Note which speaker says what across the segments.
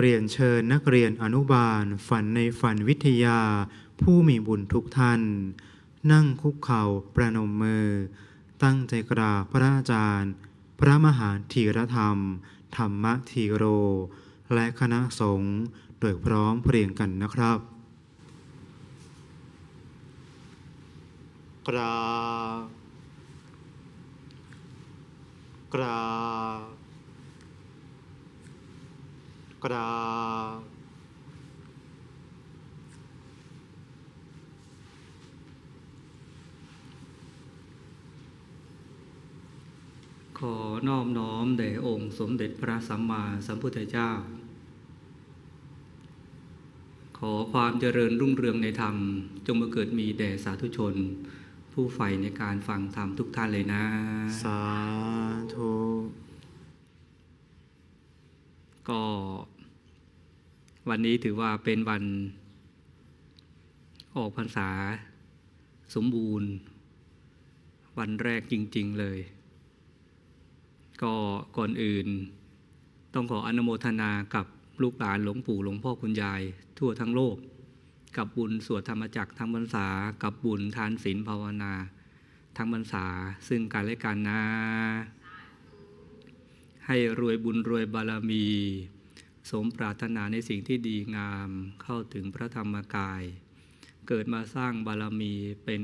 Speaker 1: เรียนเชิญนักเรียนอนุบาลฝันในฝันวิทยาผู้มีบุญทุกท่าน นั่งคุกเข่าประนมมือ ตั้งใจกราบพระอาจารย์พระมหาธีรธรรม ธรรมธีโร และคณะสงฆ์โดยพร้อมเพรียงกันนะครับ
Speaker 2: กรากราครับ
Speaker 1: ขอนอมน้อมแด่องค์สมเด็จพระสัมมาสัมพุทธเจ้า ขอความเจริญรุ่งเรืองในธรรม จงมาเกิดมีแด่สาธุชน ผู้ใฝ่ในการ ฟัง ธรรม ทุกท่านเลยนะ สาธุ ก็วันนี้ถือว่าเป็นวันออกพรรษา สมบูรณ์ วันแรกจริง ๆเลย ก็ก่อนอื่น ต้องขออนุโมทนากับลูกหลานหลวงปู่หลวงพ่อคุณยาย ทั่วทั้งโลก กับบุญสวดธรรมจักรทางพรรษากับบุญทานศีลภาวนาทางพรรษาซึ่งการและการนาให้รวยบุญรวยบารมีสมปรารถนาในสิ่งที่ดีงามเข้าถึงพระธรรมกาย เกิดมาสร้างบารมีเป็น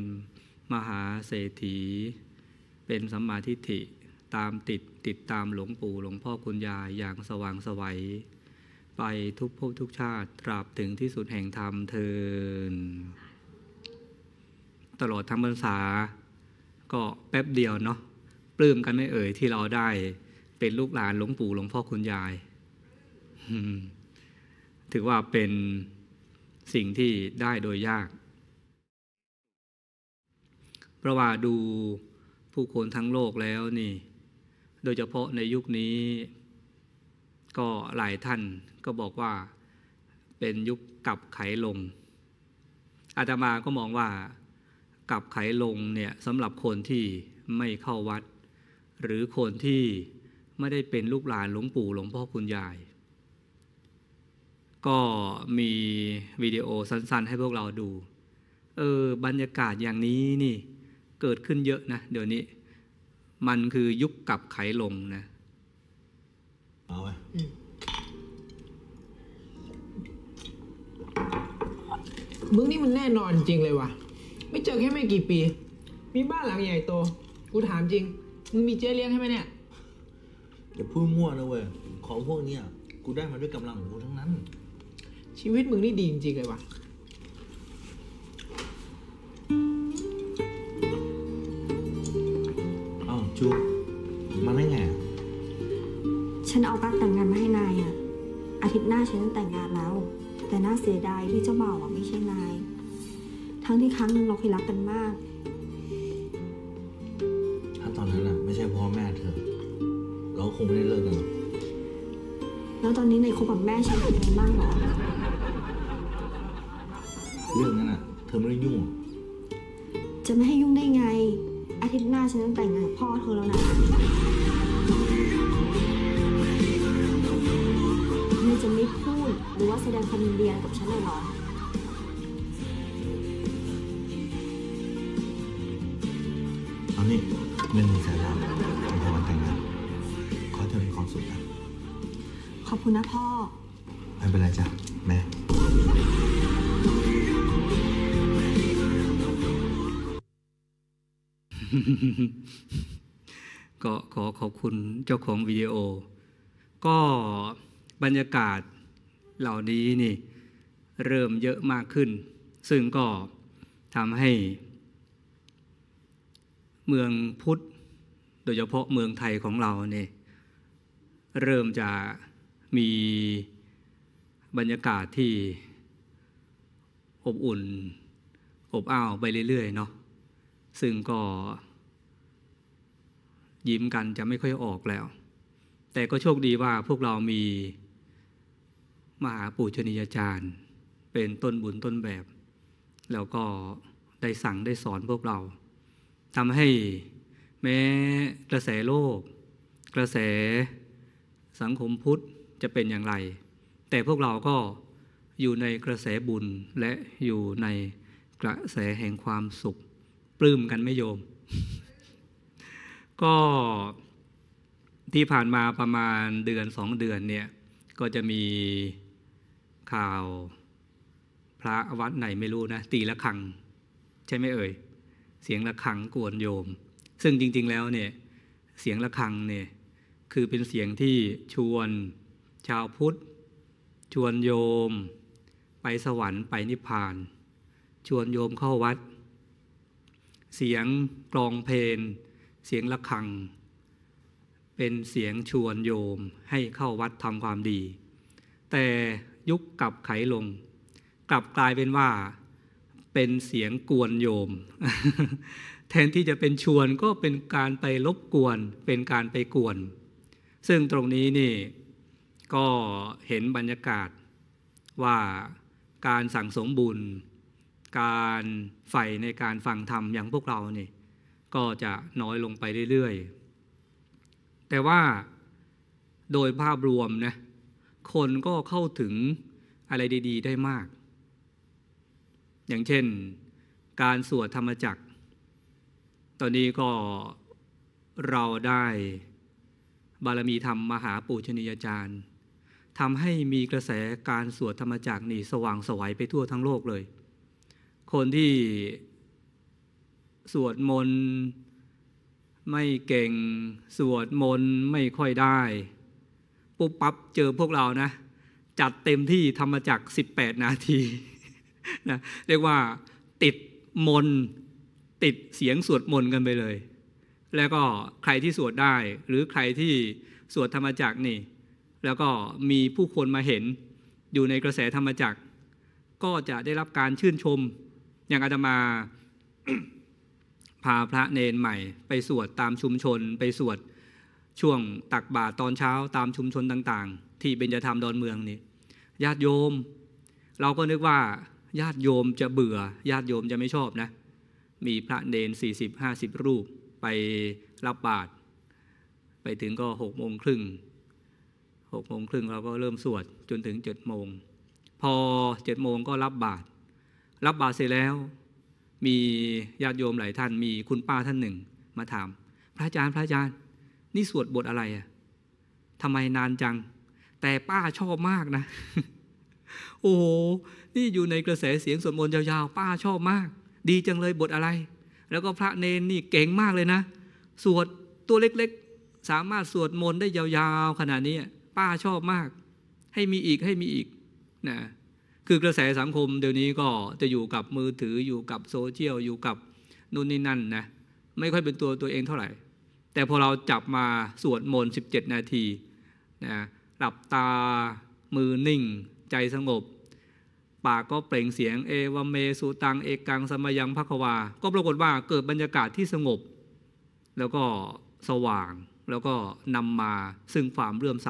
Speaker 1: มหาเศรษฐี เป็นสัมมาทิฏฐิตามติดติดตามหลวงปู่หลวงพ่อคุณยายอย่างสว่างสวัยไปทุกภพทุกชาติตราบถึงที่สุดแห่งธรรมเทินตลอดทั้งบรรษาก็แป๊บเดียวเนาะปลื้มกันไม่เอ่ยที่เราได้เป็นลูกหลานหลวงปู่หลวงพ่อคุณยายถือว่าเป็นสิ่งที่ได้โดยยาก เพราะว่าดูผู้คนทั้งโลกแล้วนี่ โดยเฉพาะในยุคนี้ ก็หลายท่านก็บอกว่าเป็นยุคกับไขลง อาตมาก็มองว่ากับไขลงเนี่ยสำหรับคนที่ไม่เข้าวัด หรือคนที่ไม่ได้เป็นลูกหลานหลวงปู่หลวงพ่อคุณยายก็มีวิดีโอสั้น ๆ ให้พวกเราดู เออ บรรยากาศอย่างนี้นี่ เกิดขึ้นเยอะนะ เดี๋ยวนี้ มันคือยุคกลับไขลงนะเอาไหมมึงนี่มันแน่นอนจริงเลยว่ะ ไม่เจอแค่ไม่กี่ปี มีบ้านหลังใหญ่โต กูถามจริง มึงมีเจ๊เลี้ยงใช่ไหมเนี่ย อย่าพูดมั่วนะเว้ย ของพวกนี้กูได้มาด้วยกำลังของกูทั้งนั้นชีวิตมึงนี่ดีจริงๆเลยว่ะเอ้าจูมาได้ไง
Speaker 2: ฉันเอาการแต่งงานมาให้นายอะ อาทิตย์หน้าฉันจะแต่งงานแล้ว แต่น่าเสียดายที่เจ้าบ่าวไม่ใช่นาย ทั้งที่ครั้งหนึงเราเคยรักกันมาก
Speaker 1: ถ้าตอนนั้นอะไม่ใช่พ่อแม่เธอ เราคงไม่ได้เลิกกันหรอก
Speaker 2: แล้วตอนนี้ในคบกับแม่ฉันเป็นยังไงบ้างหรอ
Speaker 1: เรื่องนั้นอ่ะเธอไม่ได้ยุ่ง
Speaker 2: จะไม่ให้ยุ่งได้ไง อาทิตย์หน้าฉันต้องแต่งงานกับพ่อเธอแล้วนะนึงจะไม่พูดหรือว่าแสดงความยินดียนกับฉันเลยหรอเอานี่เงนหนึ่งแสนล้านของเธวันแต่
Speaker 1: งงานขอเธอมีความสุขนะขอบคุณนะพ่อ ไม่เป็นไรจ้ะก็ขอขอบคุณเจ้าของวิดีโอ ก็บรรยากาศเหล่านี้นี่เริ่มเยอะมากขึ้น ซึ่งก็ทำให้ เมืองพุทธโดยเฉพาะเมืองไทยของเราเนี่ยเริ่มจะมีบรรยากาศที่อบอุ่น อบอ้าวไปเรื่อยๆเนาะซึ่งก็ยิ้มกันจะไม่ค่อยออกแล้ว แต่ก็โชคดีว่าพวกเรามีมหาปูชนียาจารย์เป็นต้นบุญต้นแบบ แล้วก็ได้สั่งได้สอนพวกเราทำให้แม้กระแสโลก กระแสสังคมพุทธจะเป็นอย่างไร แต่พวกเราก็อยู่ในกระแสบุญและอยู่ในกระแสแห่งความสุขปลื้มกันไม่โยม ก็ที่ผ่านมาประมาณเดือนสองเดือนเนี่ย ก็จะมีข่าวพระวัดไหน ไม่รู้นะ ตีละคัง ใช่ไหมเอ่ย เสียงละคังกวนโยม ซึ่งจริง ๆแล้วเนี่ยเสียงละคังเนี่ยคือเป็นเสียงที่ชวนชาวพุทธ ชวนโยมไปสวรรค์ไปนิพพาน ชวนโยมเข้าวัดเสียงกลองเพลงเสียงะระฆัง เป็นเสียงชวนโยมให้เข้าวัดทำความดี แต่ยุคกลับไขลง กลับกลายเป็นว่า เป็นเสียงกวนโยม แทนที่จะเป็นชวนก็เป็นการไปรบกวนเป็นการไปกวน ซึ่งตรงนี้นี่ก็เห็นบรรยากาศว่าการสั่งสมบุญการใฝ่ในการฟังธรรมอย่างพวกเรานี่ ก็จะน้อยลงไปเรื่อย ๆ แต่ว่าโดยภาพรวมนะคนก็เข้าถึงอะไรดี ๆ ได้มาก อย่างเช่น การสวดธรรมจักร ตอนนี้ก็เราได้ บารมีธรรมมหาปูชนียาจารย์ทำให้มีกระแสการสวดธรรมจักรนี่สว่างสวัยไปทั่วทั้งโลกเลยคนที่สวดมนต์ไม่เก่ง สวดมนต์ไม่ค่อยได้ ปุ๊บปั๊บเจอพวกเรานะ จัดเต็มที่ธรรมจักสิบแปดนาทีนะ เรียกว่า ติดมนติดเสียงสวดมนต์กันไปเลย แล้วก็ใครที่สวดได้ หรือใครที่สวดธรรมจักรนี่ แล้วก็มีผู้คนมาเห็น อยู่ในกระแสธรรมจักร ก็จะได้รับการชื่นชมอย่างอาตมาพาพระเนนใหม่ ไปสวดตามชุมชนไปสวดช่วงตักบาตรตอนเช้าตามชุมชนต่าง ๆ ที่เป็นจธรรมดอนเมืองนี่ญาติโยม เราก็นึกว่าญาติโยมจะเบื่อ ญาติโยมจะไม่ชอบนะ มีพระเนนาสิบรูปไปรับบาตรไปถึงก็หกโมงครึ่งหกโมงครึ่งเราก็เริ่มสวดจนถึงเจ็ดโมงพอเจ็ดโมงก็รับบาตรรับบาเสร็จแล้ว มีญาติโยมหลายท่านมีคุณป้าท่านหนึ่ง มาถาม พระอาจารย์พระอาจารย์นี่สวดบทอะไรอะทำไมนานจัง แต่ป้าชอบมากนะโอ้โหนี่อยู่ในกระแสเสียงสวดมนต์ยาวๆป้าชอบมาก ดีจังเลยบทอะไร แล้วก็พระเนนนี่เก่งมากเลยนะสวดตัวเล็กๆ สามารถสวดมนต์ได้ยาวๆขนาดนี้ป้าชอบมาก ให้มีอีกให้มีอีกนะคือกระแสสังคมเดี๋ยวนี้ก็จะอยู่กับมือถืออยู่กับโซเชียลอยู่กับนู่นนี่นั่นนะไม่ค่อยเป็นตัวตัวเองเท่าไหร่ แต่พอเราจับมาสวดมนต์17 นาทีนะหลับตามือนิ่งใจสงบปากก็เปล่งเสียงเอวเมสุตังเอกังสมยังพักวา ก็ปรากฏว่าเกิดบรรยากาศที่สงบ แล้วก็สว่างแล้วก็นำมาซึ่งความเลื่อมใส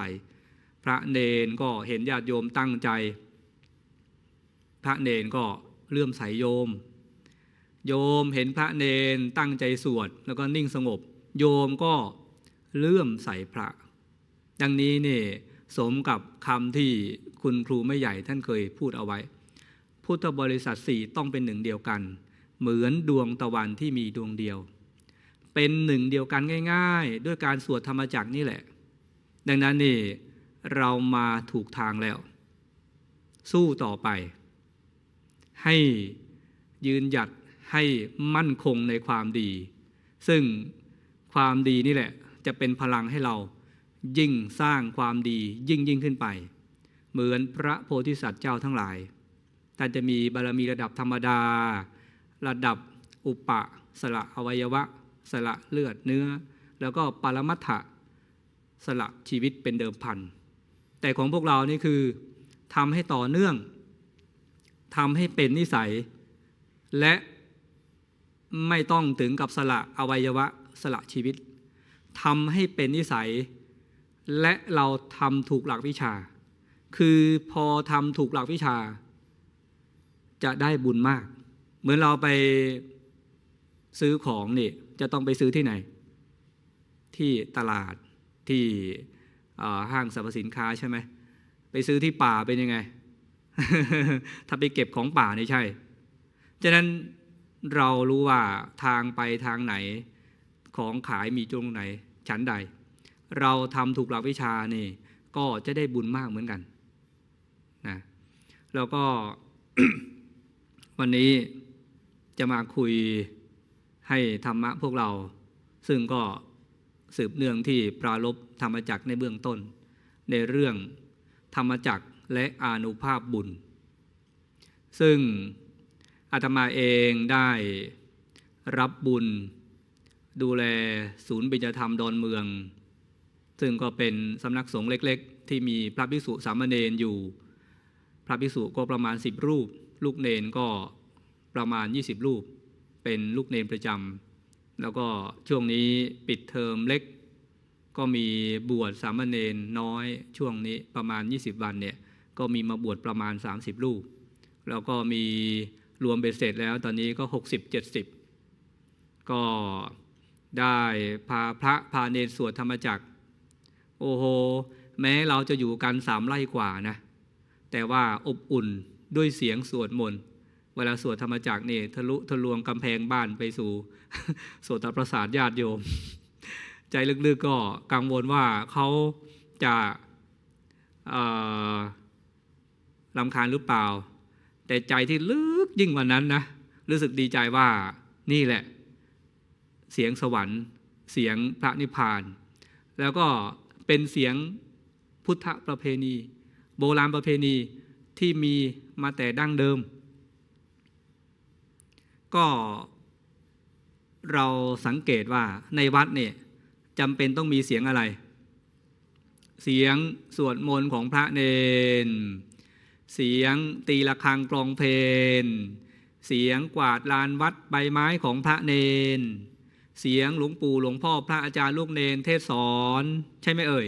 Speaker 1: พระเนนก็เห็นญาติโยมตั้งใจพระเนนก็เลื่อมใสยโยม โยมเห็นพระเนนตั้งใจสวดแล้วก็นิ่งสงบ โยมก็เลื่อมใสพระ ดังนี้นี่ สมกับคำที่คุณครูไม่ใหญ่ท่านเคยพูดเอาไว้ พุทธบริษัทสี่ต้องเป็นหนึ่งเดียวกัน เหมือนดวงตะวันที่มีดวงเดียว เป็นหนึ่งเดียวกันง่าย ๆ ด้วยการสวดธรรมจักนี่แหละ ดังนั้นนี่เรามาถูกทางแล้ว สู้ต่อไปให้ยืนหยัดให้มั่นคงในความดี ซึ่งความดีนี่แหละจะเป็นพลังให้เรายิ่งสร้างความดียิ่งยิ่งขึ้นไป เหมือนพระโพธิสัตว์เจ้าทั้งหลาย แต่จะมีบารมีระดับธรรมดา ระดับอุปะสละอวัยวะ สละเลือดเนื้อ แล้วก็ปรมัตถะสละชีวิตเป็นเดิมพันแต่ของพวกเรานี่คือทำให้ต่อเนื่องทำให้เป็นนิสัย และไม่ต้องถึงกับสละอวัยวะสละชีวิตทำให้เป็นนิสัย และเราทำถูกหลักวิชา คือพอทำถูกหลักวิชา จะได้บุญมาก เหมือนเราไปซื้อของนี่จะต้องไปซื้อที่ไหน ที่ตลาดที่ห้างสรรพสินค้าใช่ไหมไปซื้อที่ป่าเป็นยังไงถ้าไปเก็บของป่านี่ใช่ ฉะนั้นเรารู้ว่าทางไปทางไหนของขายมีตรงไหนชั้นใด เราทำถูกหลักวิชานี่ ก็จะได้บุญมากเหมือนกันนะ แล้วก็วันนี้จะมาคุยให้ธรรมะพวกเราซึ่งก็สืบเนื่องที่ปราลบธรรมจักในเบื้องต้น ในเรื่องธรรมจักและอนุภาพบุญ ซึ่งอาตมาเองได้รับบุญดูแลศูนย์บิญธรรมดอนเมือง ซึ่งก็เป็นสำนักสงฆ์เล็กๆ ที่มีพระภิกษุสามเณรอยู่ พระภิกษุก็ประมาณ 10 รูป ลูกเนนก็ประมาณ 20 รูป เป็นลูกเนนประจำ แล้วก็ช่วงนี้ปิดเทอมเล็ก ก็มีบวชสามเณรน้อยช่วงนี้ประมาณ 20วันเนี่ยก็มีมาบวชประมาณ30รูป แล้วก็มีรวมเบ็ดเสร็จแล้ว ตอนนี้ก็60 70ก็ได้พาพระพาเนรสวดธรรมจักร โอ้โห แม้เราจะอยู่กันสามไร่กว่านะ แต่ว่าอบอุ่นด้วยเสียงสวดมนต์ เวลาสวดธรรมจักรนี่ทะลุทะลวงกำแพงบ้านไปสู่โสตประสาทญาติโยม ใจลึกๆก็กังวลว่าเขาจะลำคาญหรือเปล่า แต่ใจที่ลึกยิ่งกว่านั้นนะรู้สึกดีใจว่านี่แหละ เสียงสวรรค์ เสียงพระนิพพาน แล้วก็เป็นเสียงพุทธประเพณี โบราณประเพณีที่มีมาแต่ดั้งเดิม ก็เราสังเกตว่าในวัดเนี่ยจำเป็นต้องมีเสียงอะไร เสียงสวดมนต์ของพระเนรเสียงตีะระฆังกลองเพลนเสียงกวาดลานวัดใบไม้ของพระเนน เสียงหลวงปู่หลวงพ่อพระอาจารย์ลูกเนนเทศสอน ใช่ไหมเอ่ย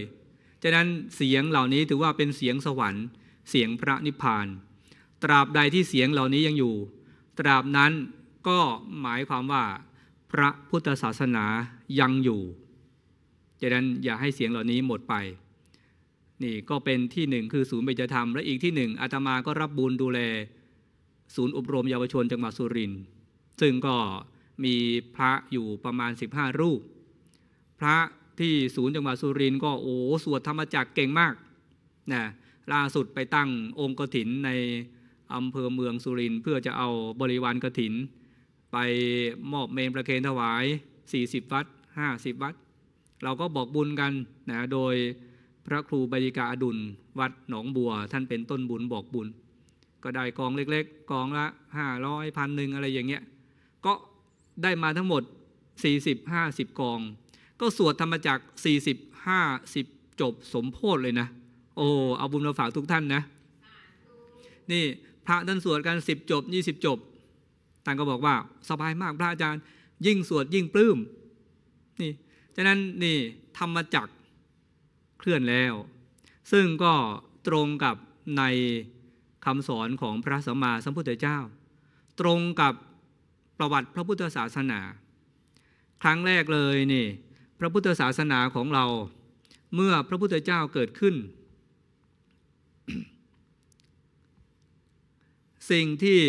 Speaker 1: ฉะนั้นเสียงเหล่านี้ถือว่าเป็นเสียงสวรรค์ เสียงพระนิพพาน ตราบใดที่เสียงเหล่านี้ยังอยู่ ตราบนั้นก็หมายความว่าพระพุทธศาสนายังอยู่ฉะนั้นอย่าให้เสียงเหล่านี้หมดไปนี่ก็เป็นที่หนึ่งคือศูนย์เบญจธรรมและอีกที่หนึ่งอาตมาก็รับบุญดูแล ศูนย์อบรมเยาวชนจังหวัดสุรินทร์ซึ่งก็มีพระอยู่ประมาณ 15 รูป พระที่ศูนย์จังหวัดสุรินทร์ก็โอ้สวดธรรมจักเก่งมากนะล่าสุดไปตั้งองค์กถินในอำเภอเมืองสุรินทร์เพื่อจะเอาบริวารกถิน ไปมอบเมนประเคนถวาย 40 วัด50 วัดเราก็บอกบุญกันนะโดยพระครูบริกาอดุล วัดหนองบัวท่านเป็นต้นบุญบอกบุญ ก็ได้กองเล็กๆ กองละห้าร้อยพันหนึ่งอะไรอย่างเงี้ย ก็ได้มาทั้งหมด 4 0 5บกอง ก็สวดธรรมจักร4 0 5บจบสมโพธเลยนะโอ้เอาบุญมาฝากทุกท่านนะ นี่พระท่านสวดกัน 10 จบ 20 จบ ท่านก็บอกว่า สบายมากพระอาจารย์ ยิ่งสวดยิ่งปลื้มนี่ฉะนั้นนี่ ธรรมจักรเคลื่อนแล้ว ซึ่งก็ตรงกับในคำสอนของพระสัมมาสัมพุทธเจ้า ตรงกับประวัติพระพุทธศาสนา ครั้งแรกเลยนี่พระพุทธศาสนาของเราเมื่อพระพุทธเจ้าเกิดขึ้น สิ่งที่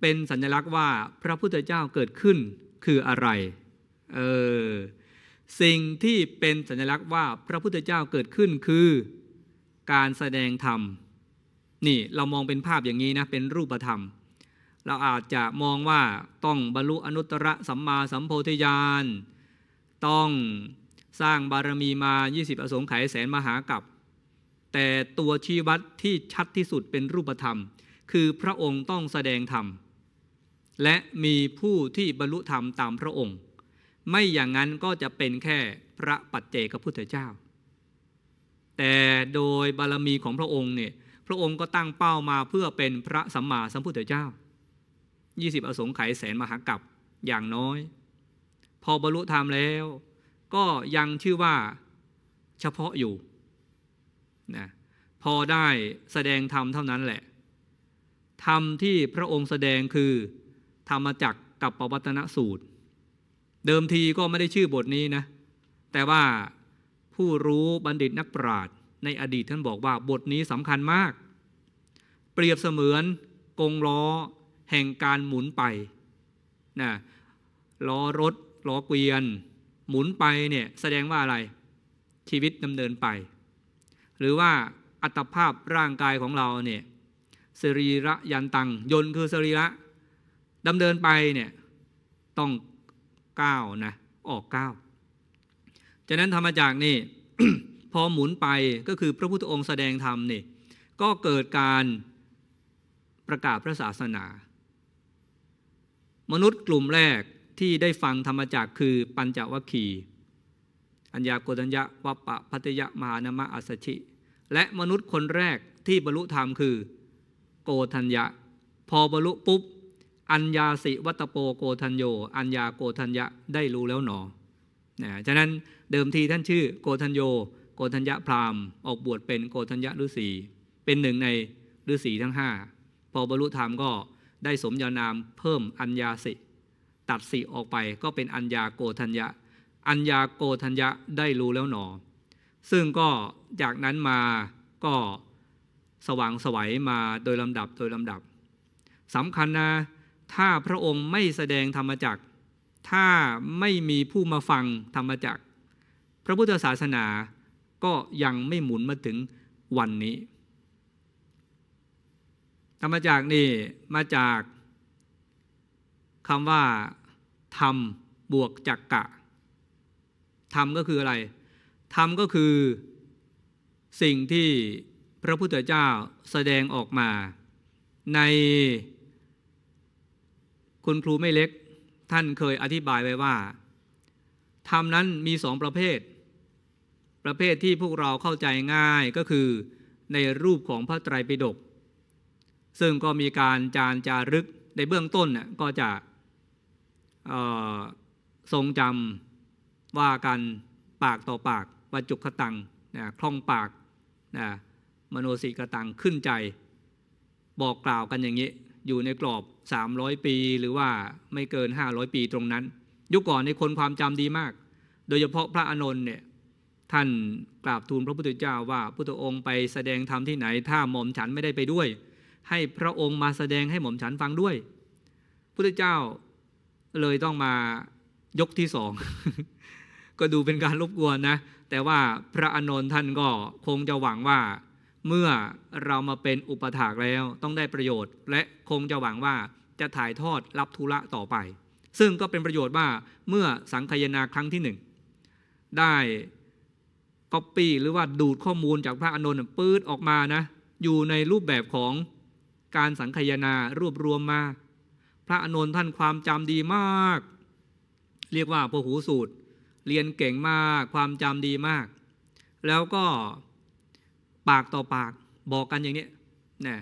Speaker 1: เป็นสัญลักษณ์ว่าพระพุทธเจ้าเกิดขึ้นคืออะไร เออสิ่งที่เป็นสัญลักษณ์ว่าพระพุทธเจ้าเกิดขึ้นคือการแสดงธรรม นี่เรามองเป็นภาพอย่างนี้นะเป็นรูปธรรม เราอาจจะมองว่าต้องบรรลุอนุตตรสัมมาสัมโพธิญาณต้องสร้างบารมีมา 20 อสงไขยแสนมหากับ แต่ตัวชี้วัดที่ชัดที่สุดเป็นรูปธรรม คือพระองค์ต้องแสดงธรรม และมีผู้ที่บรรลุธรรมตามพระองค์ไม่อย่างนั้นก็จะเป็นแค่พระปัจเจกพุทธเจ้า แต่โดยบารมีของพระองค์เนี่ย พระองค์ก็ตั้งเป้ามาเพื่อเป็นพระสัมมาสัมพุทธเจ้า 20 อสงไขยแสนมหากรัปอย่างน้อย พอบรรลุธรรมแล้ว ก็ยังชื่อว่าเฉพาะอยู่ นะ พอได้แสดงธรรมเท่านั้นแหละ ธรรมที่พระองค์แสดงคือธรรมจักกับปวัตนสูตรเดิมทีก็ไม่ได้ชื่อบทนี้นะ แต่ว่าผู้รู้บัณฑิตนักปราชญ์ในอดีตท่านบอกว่า บทนี้สำคัญมาก เปรียบเสมือนกงล้อแห่งการหมุนไปนะล้อรถล้อเกวียน หมุนไปเนี่ย แสดงว่าอะไรชีวิตดำเนินไป หรือว่าอัตภาพร่างกายของเราเนี่ยสรีระยันตังยนคือสรีระดำเนินไปเนี่ยต้อง9นะออก9จากนั้นธรรมจักนี่พอหมุนไปก็คือพระพุทธองค์แสดงธรรมนี่ก็เกิดการประกาศพระศาสนา มนุษย์กลุ่มแรกที่ได้ฟังธรรมจักคือปัญจวัคคีอัญญาโกตัญญะวัปปะพัตยะมหานามะอัสชิ และมนุษย์คนแรกที่บรรลุธรรมคือ โกธัญญะ พอบรรลุปุ๊บอัญญาสิวัตโปโกทัญโยอัญญาโกทัญญะได้รู้แล้วหนอนะฉะนั้นเดิมทีท่านชื่อ โกทัญโยโกทัญญะพราหมณ์ออกบวชเป็นโกทัญญะฤาษีเป็นหนึ่งในฤาษีทั้งห้าพอบรรลุธรรมก็ได้สมญานามเพิ่มอัญญาสิตัดสิออกไปก็เป็นอัญญาโกทัญญะอัญญาโกทัญญะได้รู้แล้วหนอซึ่งก็จากนั้นมาก็สว่างสวัยมาโดยลำดับโดยลำดับสำคัญนะถ้าพระองค์ไม่แสดงธรรมจักถ้าไม่มีผู้มาฟังธรรมจักพระพุทธศาสนา ก็ยังไม่หมุนมาถึงวันนี้ ธรรมจักนี่ มาจากคำว่า ธรรมบวกจักกะธรรมก็คืออะไรธรรมก็คือ สิ่งที่พระพุทธเจ้าแสดงออกมา ในคุณครูไม่เล็กท่านเคยอธิบายไว้ว่าธรรมนั้นมีสองประเภท ประเภทที่พวกเราเข้าใจง่ายก็คือในรูปของพระไตรปิฎกซึ่งก็มีการจารจารึกในเบื้องต้นน่ก็จะทรงจำว่ากันปากต่อปากวจุกขตังนะคล่องปากนะมโนสิกตังขึ้นใจ บอกกล่าวกันอย่างนี้อยู่ในกรอบ300ปีหรือว่าไม่เกิน500ปีตรงนั้น ยุคก่อนในคนความจำดีมาก โดยเฉพาะพระอานนท์เนี่ยท่านกราบทูลพระพุทธเจ้าว่าพุทธองค์ไปแสดงธรรมที่ไหน ถ้าหม่อมฉันไม่ได้ไปด้วย ให้พระองค์มาแสดงให้หม่อมฉันฟังด้วย พุทธเจ้าเลยต้องมายกที่สองก็ดูเป็นการรบกวนนะ แต่ว่าพระอนนท์ท่านก็คงจะหวังว่า เมื่อเรามาเป็นอุปถากแล้วต้องได้ประโยชน์และคงจะหวังว่าจะถ่ายทอดรับธุระต่อไป ซึ่งก็เป็นประโยชน์ว่า เมื่อสังคยนาครั้งที่หนึ่งได้ก๊อปปี้หรือว่าดูดข้อมูลจากพระอานนท์ปื๊ดออกมานะ อยู่ในรูปแบบของการสังคยนารวบรวมมาพระอานนท์ท่านความจำดีมาก เรียกว่าพหูสูตร เรียนเก่งมากความจำดีมาก แล้วก็ปากต่อปากบอกกันอย่างนี้นะ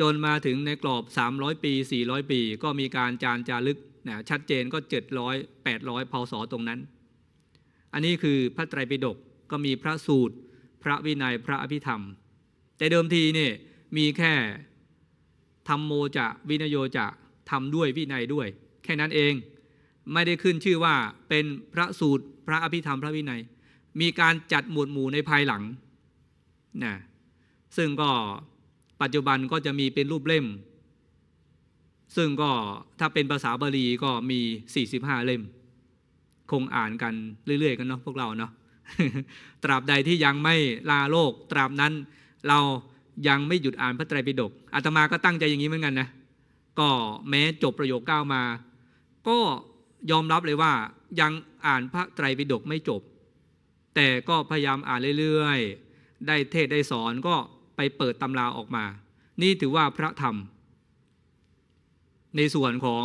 Speaker 1: จนมาถึงในกรอบ 300 ปี 400 ปีก็มีการจานจารึกนะชัดเจนก็ 700 800พศตรงนั้น อันนี้คือพระไตรปิฎกก็มีพระสูตรพระวินัยพระอภิธรรม แต่เดิมทีเนี่ยมีแค่ธรรมโมจะวินโยจะทำด้วยวินัยด้วย แค่นั้นเองไม่ได้ขึ้นชื่อว่าเป็นพระสูตรพระอภิธรรม พระวินัย มีการจัดหมวดหมู่ในภายหลังนะซึ่งก็ปัจจุบันก็จะมีเป็นรูปเล่ม ซึ่งก็ถ้าเป็นภาษาบาลีก็มี 45 เล่ม คงอ่านกันเรื่อยๆกันเนาะพวกเราเนาะ ตราบใดที่ยังไม่ลาโลกตราบนั้น เรายังไม่หยุดอ่านพระไตรปิฎกอาตมาก็ตั้งใจอย่างนี้เหมือนกันนะ ก็แม้จบประโยคเก้ามา ก็ยอมรับเลยว่ายังอ่านพระไตรปิฎกไม่จบ แต่ก็พยายามอ่านเรื่อยๆ ได้เทศได้สอนก็ไปเปิดตำราออกมา นี่ถือว่าพระธรรม ในส่วนของ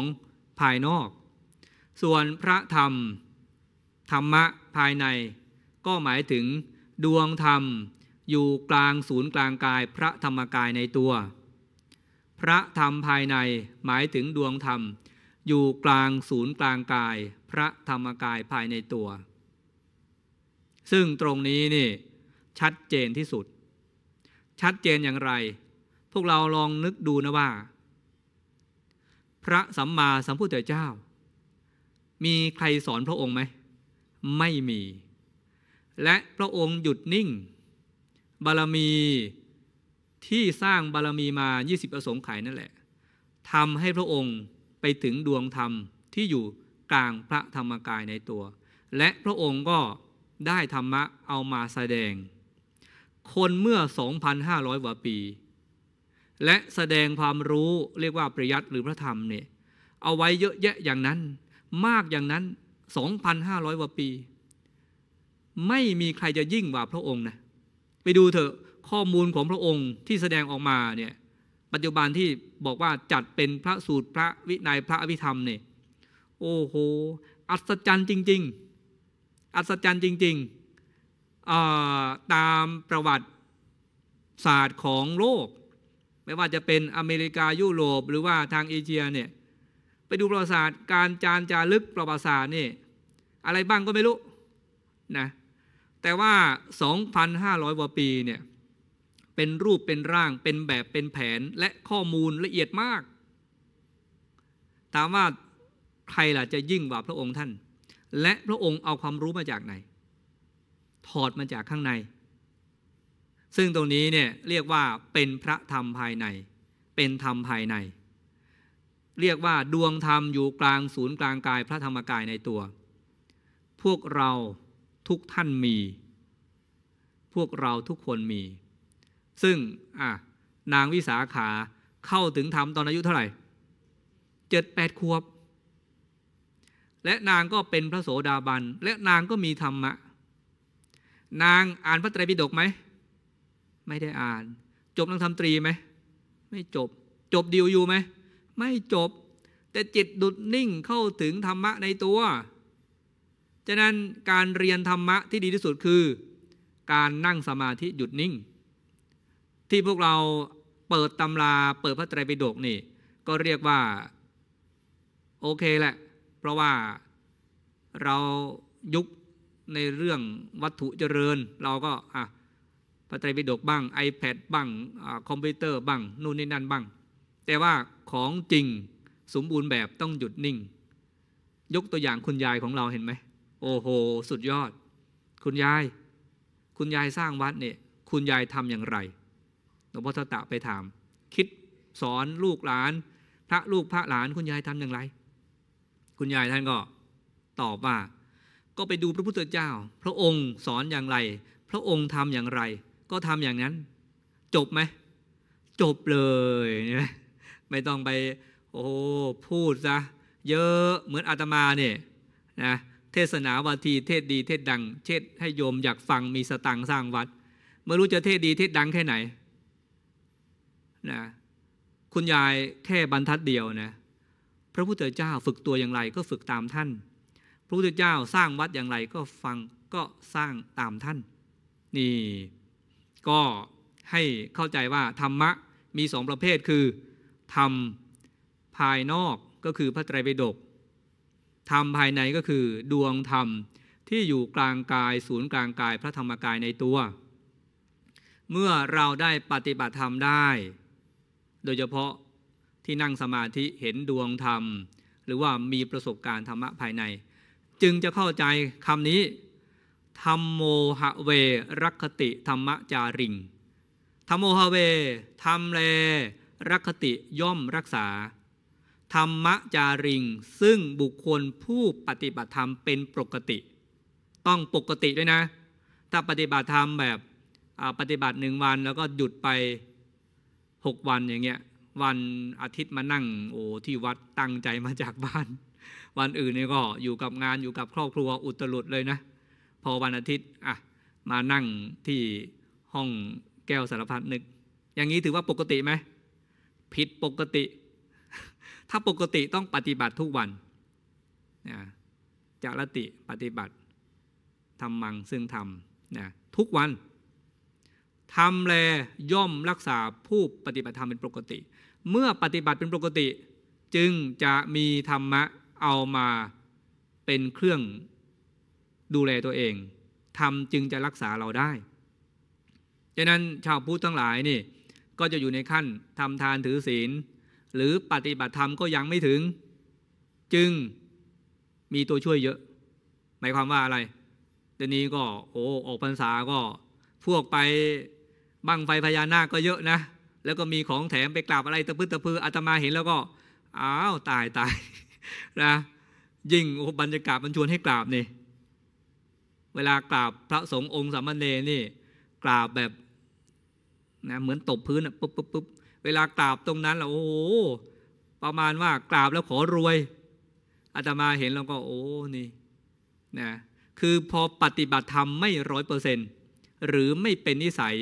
Speaker 1: ภายนอก ส่วนพระธรรม ธรรมะภายใน ก็หมายถึง ดวงธรรมอยู่กลางศูนย์กลางกายพระธรรมกายในตัว พระธรรมภายในหมายถึงดวงธรรม อยู่กลางศูนย์กลางกาย พระธรรมกายภายในตัว ซึ่งตรงนี้นี่ ชัดเจนที่สุดชัดเจนอย่างไร พวกเราลองนึกดูนะว่า พระสัมมาสัมพุทธเจ้า มีใครสอนพระองค์ไหมไม่มี และพระองค์หยุดนิ่ง บารมีที่สร้างบารมีมา 20ประสงค์ขายนั่นแหละทำให้พระองค์ไปถึงดวงธรรมที่อยู่กลางพระธรรมกายในตัว และพระองค์ก็ได้ธรรมะเอามาแสดงคนเมื่อ 2,500กว่าปี และแสดงความรู้เรียกว่าปริยัติหรือพระธรรมเนี่ยเอาไว้เยอะแยะอย่างนั้นมากอย่างนั้น 2,500กว่าปี ไม่มีใครจะยิ่งกว่าพระองค์นะไปดูเถอะข้อมูลของพระองค์ที่แสดงออกมาเนี่ยปัจจุบันที่บอกว่าจัดเป็นพระสูตรพระวินัยพระอภิธรรมเนี่ยโอ้โห อัศจรรย์จริง ๆ อัศจรรย์จริง ๆตามประวัติศาสตร์ของโลกไม่ว่าจะเป็นอเมริกายุโรปหรือว่าทางเอเชียเนี่ยไปดูประวัติศาสตร์การจานจารึกประวัติศาสตร์นี่ อะไรบ้างก็ไม่รู้นะ แต่ว่า 2,500กว่าปีเนี่ยเป็นรูปเป็นร่างเป็นแบบเป็นแผนและข้อมูลละเอียดมากถามว่าใครล่ะจะยิ่งกว่าพระองค์ท่าน และพระองค์เอาความรู้มาจากไหนถอดมาจากข้างใน ซึ่งตรงนี้เนี่ยเรียกว่าเป็นพระธรรมภายใน เป็นธรรมภายใน เรียกว่าดวงธรรมอยู่กลางศูนย์กลางกายพระธรรมกายในตัว พวกเราทุกท่านมี พวกเราทุกคนมี ซึ่งนางวิสาขาเข้าถึงธรรมตอนอายุเท่าไหร่ เจ็ดแปดขวบ และนางก็เป็นพระโสดาบัน และนางก็มีธรรมะนางอ่านพระไตรปิฎกไหม ไม่ได้อ่าน จบนางทำตรีไหมไม่จบจบดิวอยู่ไหม ไม่จบ แต่จิตดุดนิ่งเข้าถึงธรรมะในตัว ฉะนั้นการเรียนธรรมะที่ดีที่สุดคือการนั่งสมาธิหยุดนิ่ง ที่พวกเราเปิดตำราเปิดพระไตรปิฎกนี่ ก็เรียกว่า โอเคแหละ เพราะว่าเรายุคในเรื่องวัตถุเจริญเราก็อ่ะพระไตรปิฎกบ้าง iPad บ้างอคอมพิวเตอร์บ้างนู่นนี่นั่นบ้าง แต่ว่าของจริงสมบูรณ์แบบต้องหยุดนิ่ง ยกตัวอย่างคุณยายของเราเห็นไหม โอ้โห สุดยอด คุณยาย คุณยายสร้างวัดเนี่ยคุณยายทำอย่างไรหลวงพ่อทตะไปถาม คิดสอนลูกหลาน พระลูกพระหลาน คุณยายทำอย่างไร คุณยายท่านก็ตอบว่าก็ไปดูพระพุทธเจ้า พระองค์สอนอย่างไร พระองค์ทำอย่างไร ก็ทำอย่างนั้น จบไหมจบเลยไม่ต้องไป โอ้พูดซะเยอะเหมือนอาตมาเนี่ยนะเทศนาวาทีเทศดี เทศดังเทศให้โยมอยากฟังมีสตังสร้างวัดไม่รู้จะเทศดีเทศดังแค่ไหนนะคุณยายแค่บรรทัดเดียวนะพระพุทธเจ้าฝึกตัวอย่างไร ก็ฝึกตามท่านพระพุทธเจ้าสร้างวัดอย่างไรก็ฟังก็สร้างตามท่าน นี่ ก็ให้เข้าใจว่าธรรมะมีสองประเภทคือ ธรรมภายนอกก็คือพระไตรปิฎกธรรม ภายในก็คือดวงธรรมที่อยู่กลางกายศูนย์กลางกายพระธรรมกายในตัว เมื่อเราได้ปฏิบัติธรรมได้ โดยเฉพาะที่นั่งสมาธิ เห็นดวงธรรม หรือว่ามีประสบการณ์ธรรมะภายในจึงจะเข้าใจคำนี้ ธรรมโมหเวรักติธรรมจาริงธรรมโมหเวธรรมเลรักติย่อมรักษา ธรรมจาริง ซึ่งบุคคลผู้ปฏิบัติธรรมเป็นปกติ ต้องปกติด้วยนะ ถ้าปฏิบัติธรรมแบบปฏิบัติหนึ่งวันแล้วก็หยุดไป 6 วันอย่างเงี้ย วันอาทิตย์มานั่ง โอ้ที่วัดตั้งใจมาจากบ้านวันอื่นนี่ก็อยู่กับงานอยู่กับครอบครัวอุตลุดเลยนะพอวันอาทิตย์ อ่ะมานั่งที่ห้องแก้วสารพัดนึกอย่างนี้ถือว่าปกติไหมผิดปกติ ถ้าปกติต้องปฏิบัติทุกวันนะจารติปฏิบัติทำมังซึ่งทำนะทุกวันทำแลย่อมรักษาผู้ปฏิบัติธรรมเป็นปกติ เมื่อปฏิบัติเป็นปกติ จึงจะมีธรรมะเอามาเป็นเครื่องดูแลตัวเองทำจึงจะรักษาเราได้ดังนั้นชาวพุทธทั้งหลายนี่ก็จะอยู่ในขั้นทำทานถือศีล หรือปฏิบัติธรรมก็ยังไม่ถึง จึงมีตัวช่วยเยอะ หมายความว่าอะไรเดี๋ยวนี้ก็โอ้ออกพรรษาก็พวกไปบังไฟพญานาคก็เยอะนะ แล้วก็มีของแถมไปกราบอะไรตะพื้ตะพืออาตมาเห็นแล้วก็อ้าวตายตายนะยิ่งบรรยากาศมันชวนให้กราบนี่ เวลากราบพระสงฆ์องค์สามเณรนี่กราบแบบนะเหมือนตบพื้นปุ๊บปุ๊บปุ๊บเวลากราบตรงนั้นเราโอ้ประมาณว่า กราบแล้วขอรวย อาตมาเห็นเราก็โอ้นี่นะคือพอปฏิบัติธรรมไม่ร้อยเปอร์เซนหรือไม่เป็นนิสัย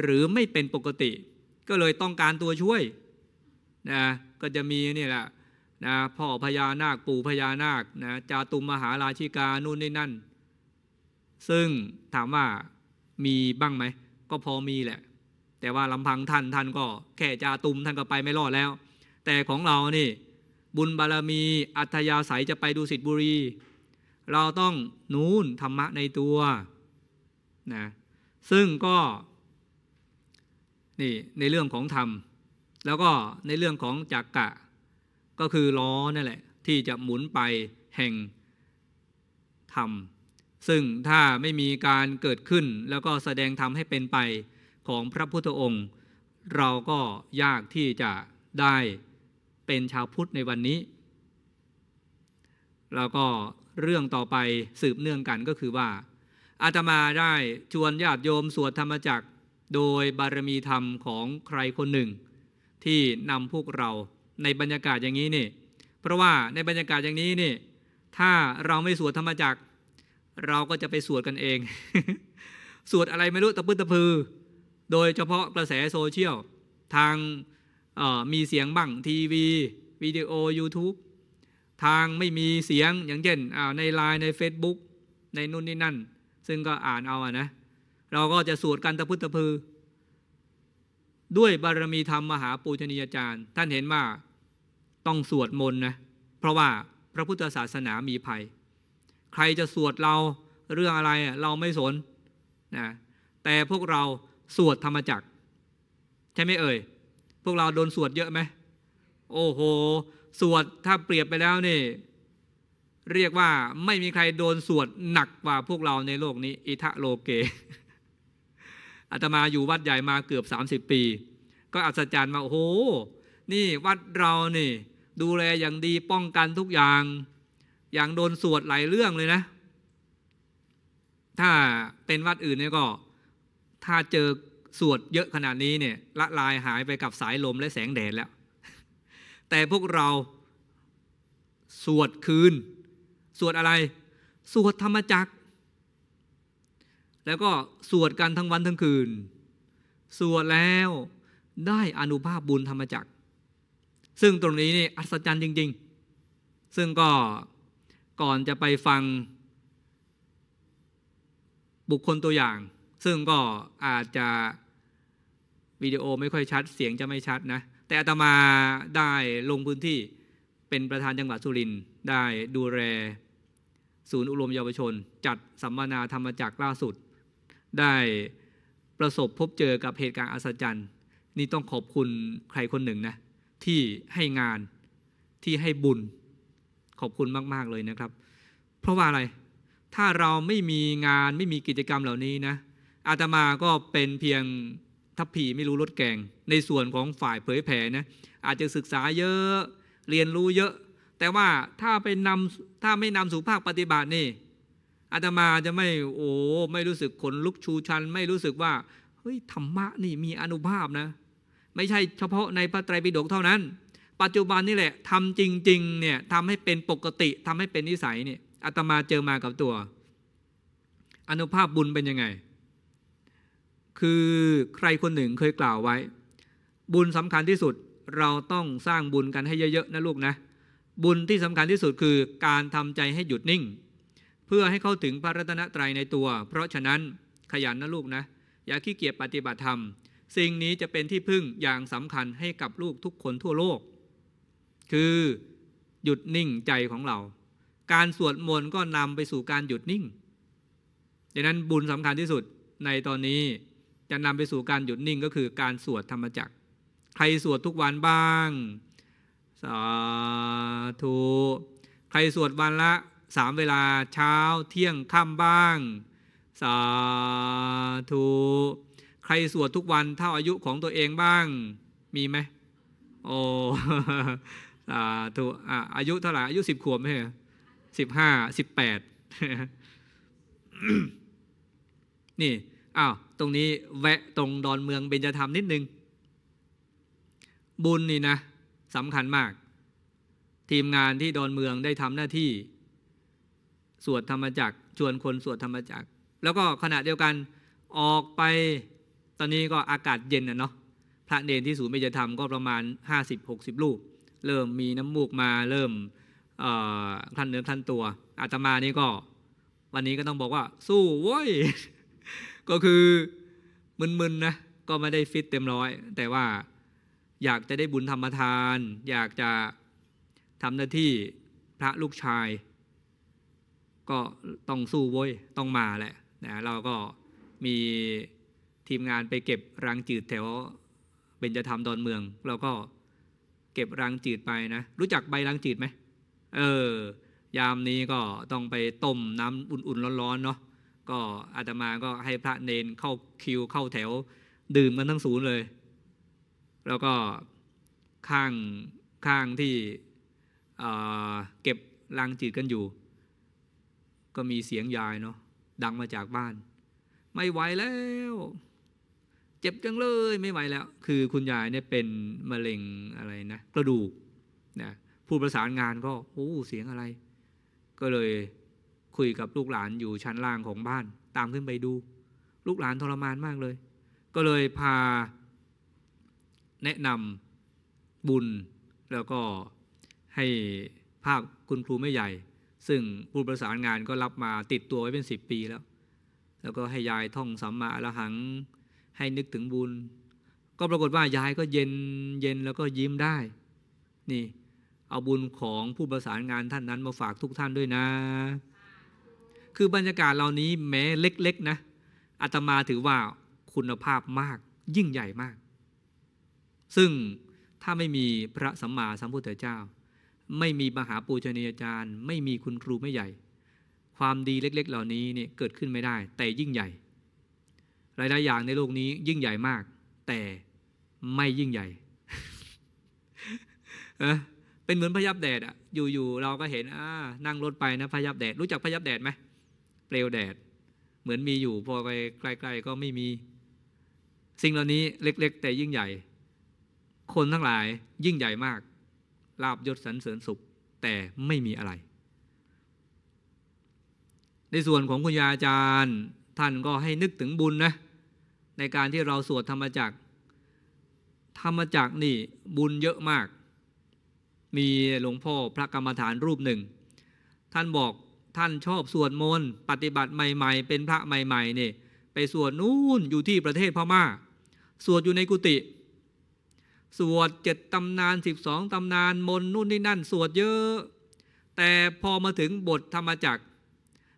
Speaker 1: หรือไม่เป็นปกติ ก็เลยต้องการตัวช่วย นะ ก็จะมีนี่แหละนะพ่อพญานาคปู่พญานาคนะจาตุมมหาราชิกานู่นนี่นั่นซึ่งถามว่ามีบ้างไหมก็พอมีแหละ แต่ว่าลำพังท่านท่านก็แค่จาตุมท่านก็ไปไม่รอดแล้ว แต่ของเรานี่บุญบารมีอัธยาศัยจะไปดูสิทธิบุรีเราต้องนูนธรรมะในตัวนะซึ่งก็นี่ในเรื่องของธรรม แล้วก็ในเรื่องของจักกะก็คือล้อนั่นแหละที่จะหมุนไปแห่ง ธรรม ซึ่งถ้าไม่มีการเกิดขึ้นแล้วก็แสดงธรรมให้เป็นไปของพระพุทธองค์ เราก็ยากที่จะได้เป็นชาวพุทธในวันนี้แล้วก็เรื่องต่อไปสืบเนื่องกันก็คือว่า อาตมาได้ชวนญาติโยมสวดธรรมจักรโดยบารมีธรรมของใครคนหนึ่ง ที่นำพวกเราในบรรยากาศอย่างนี้นี่ เพราะว่าในบรรยากาศอย่างนี้นี่ ถ้าเราไม่สวดธรรมจักร เราก็จะไปสวดกันเอง สวดอะไรไม่รู้ตะพื้นตะพือ โดยเฉพาะกระแสโซเชียล ทางมีเสียงบ้างทีวีวิดีโอ YouTube ทางไม่มีเสียงอย่างเช่นในไลน์ใน Facebook ในนู่นนี่นั่น ซึ่งก็อ่านเอาอะนะ เราก็จะสวดกันตะพืนตะพือ ด้วยบารมีธรรมมหาปูชนียาจารย์ท่านเห็นว่าต้องสวดมนต์นะเพราะว่าพระพุทธศาสนามีภัย ใครจะสวดเราเรื่องอะไรเราไม่สนนะ แต่พวกเราสวดธรรมจักใช่ไหมเอ่ยพวกเราโดนสวดเยอะไหมโอ้โห สวดถ้าเปรียบไปแล้วนี่ เรียกว่าไม่มีใครโดนสวดหนักกว่าพวกเราในโลกนี้ อิทะโลเกอาตมาอยู่วัดใหญ่มาเกือบ30ปี ก็อัศจรรย์มาโอ้โหนี่วัดเรานี่ดูแลอย่างดีป้องกันทุกอย่างอย่างโดนสวดหลายเรื่องเลยนะ ถ้าเป็นวัดอื่นเนี่ยก็ถ้าเจอสวดเยอะขนาดนี้เนี่ย ละลายหายไปกับสายลมและแสงแดดแล้ว แต่พวกเราสวดคืน สวดอะไร สวดธรรมจักแล้วก็สวดกันทั้งวันทั้งคืน สวดแล้วได้อนุภาพบุญธรรมจักรซึ่งตรงนี้นี่อัศจรรย์จริงๆ ซึ่งก็ก่อนจะไปฟังบุคคลตัวอย่าง ซึ่งก็อาจจะวิดีโอไม่ค่อยชัด เสียงจะไม่ชัดนะ แต่อาตมาได้ลงพื้นที่เป็นประธานจังหวัดสุรินทร์ได้ดูแลศูนย์อุรมเยาวชน จัดสัมมนาธรรมจักรล่าสุด ได้ประสบพบเจอกับเหตุการณ์อัศจรรย์ นี่ต้องขอบคุณใครคนหนึ่งนะที่ให้งานที่ให้บุญขอบคุณมาก ๆเลยนะครับ เพราะว่าอะไรถ้าเราไม่มีงานไม่มีกิจกรรมเหล่านี้นะอาตมาก็เป็นเพียงทัพผีไม่รู้รถแกงในส่วนของฝ่ายเผยแผ่นะ อาจจะศึกษาเยอะเรียนรู้เยอะ แต่ว่าถ้าไปนำถ้าไม่นำสู่ภาคปฏิบัตินี่อาตมาจะไม่โอ้ไม่รู้สึกขนลุกชูชัน ไม่รู้สึกว่าเฮ้ยธรรมะนี่มีอนุภาพนะไม่ใช่เฉพาะในพระไตรปิฎกเท่านั้น ปัจจุบันนี่แหละทำจริงๆ เนี่ยทำให้เป็นปกติทำให้เป็นนิสัยเนี่ยอาตมาเจอมากับตัวอนุภาพบุญเป็นยังไง คือใครคนหนึ่งเคยกล่าวไว้ บุญสำคัญที่สุดเราต้องสร้างบุญกันให้เยอะ ๆ นะลูกนะ บุญที่สำคัญที่สุดคือการทำใจให้หยุดนิ่ง เพื่อให้เข้าถึงพระรัตนตรัยในตัว เพราะฉะนั้นขยันนะลูกนะ อย่าขี้เกียจปฏิบัติธรรมสิ่งนี้จะเป็นที่พึ่งอย่างสำคัญให้กับลูกทุกคนทั่วโลก คือหยุดนิ่งใจของเรา การสวดมนต์ก็นำไปสู่การหยุดนิ่งดังนั้นบุญสำคัญที่สุดในตอนนี้จะนำไปสู่การหยุดนิ่งก็คือการสวดธรรมจักรใครสวดทุกวันบ้าง สาธุ ใครสวดวันละสามเวลาเช้าเที่ยงค่ำบ้างสาธุใครสวดทุกวันเท่าอายุของตัวเองบ้าง มีไหมโอ้ถูกอายุเท่าไหร่ อายุสิบขวบไหมสิบห้าสิบแปดนี่อ้าวตรงนี้แวะตรงดอนเมืองเบญจธรรมนิดนึง บุญนี่นะสำคัญมาก ทีมงานที่ดอนเมืองได้ทำหน้าที่ สวดธรรมจักชวนคนสวดธรรมจักแล้วก็ขณะเดียวกัน ออกไปตอนนี้ก็อากาศเย็นนะเนาะพระเนนที่ศูนย์เบญจธรรมก็ประมาณ 50-60รูปเริ่มมีน้ำมูกมาเริ่มคลันเนื้อคลันตัว อาตมานี่ก็ วันนี้ก็ต้องบอกว่าสู้โว้ย ก็คือมึนๆนะ ก็ไม่ได้ฟิตเต็มร้อย แต่ว่าอยากจะได้บุญธรรมทาน อยากจะทำหน้าที่พระลูกชาย ก็ต้องสู้โว้ย ต้องมาแหละนะเราก็มีทีมงานไปเก็บรังจืดแถวเบญจธรรมดอนเมืองเราก็เก็บรังจืดไปนะรู้จักใบรังจืดไหมเออยามนี้ก็ต้องไปต้มน้ำอุ่นๆร้อนๆเนาะก็อาตมาก็ให้พระเนนเข้าคิวเข้าแถว ดื่มกันทั้งศูนย์เลย แล้วก็ข้างข้างที่เก็บรังจืดกันอยู่ ก็มีเสียงยายเนาะดังมาจากบ้าน ไม่ไหวแล้วเจ็บจังเลย ไม่ไหวแล้ว คือคุณยายเนี่ยเป็นมะเร็งอะไรนะ กระดูกนะผู้ประสานงานก็โอ้เสียงอะไร ก็เลยคุยกับลูกหลานอยู่ชั้นล่างของบ้านตามขึ้นไปดู ลูกหลานทรมานมากเลย ก็เลยพาแนะนำบุญแล้วก็ให้ภาพคุณครูไม่ใหญ่ ซึ่งผู้ประสานงานก็รับมาติดตัวไว้เป็นสิบปีแล้ว แล้วก็ให้ยายท่องสัมมาอรหังให้นึกถึงบุญ ก็ปรากฏว่า ยายก็เย็นเย็นแล้วก็ยิ้มได้ นี่เอาบุญของผู้ประสานงานท่านนั้นมาฝากทุกท่านด้วยนะ คือบรรยากาศเหล่านี้แม้เล็กๆนะอาตมาถือว่าคุณภาพมากยิ่งใหญ่มาก ซึ่งถ้าไม่มีพระสัมมาสัมพุทธเจ้า ไม่มีมหาปูชนียาจารย์ ไม่มีคุณครูไม่ใหญ่ ความดีเล็กๆ เหล่านี้เนี่ยเกิดขึ้นไม่ได้ แต่ยิ่งใหญ่หลาย ๆ อย่างในโลกนี้ยิ่งใหญ่มาก แต่ไม่ยิ่งใหญ่ เป็นเหมือนพยับแดดอะอยู่ ๆ เราก็เห็นนั่งรถไปนะพยับแดดรู้จักพยับแดดไหมเปลวแดด เหมือนมีอยู่พอไปไกลๆก็ไม่มี สิ่งเหล่านี้เล็ก ๆ แต่ยิ่งใหญ่ คนทั้งหลายยิ่งใหญ่มากลาบยศสรรเสริญสุข แต่ไม่มีอะไร ในส่วนของคุณยาอาจารย์ท่านก็ให้นึกถึงบุญนะในการที่เราสวดธรรมจักธรรมจักนี่บุญเยอะมาก มีหลวงพ่อพระกรรมฐานรูปหนึ่ง ท่านบอกท่านชอบ สวดมนต์ปฏิบัติใหม่ ๆ เป็นพระใหม่ๆนี่ไปสวดนู่นอยู่ที่ประเทศพมา่า สวดอยู่ในกุฏิ สวดเจ็ดตำนานสิบสองตำนานมนต์นู่นนี่นั่นสวดเยอะ แต่พอมาถึงบทธรรมจัก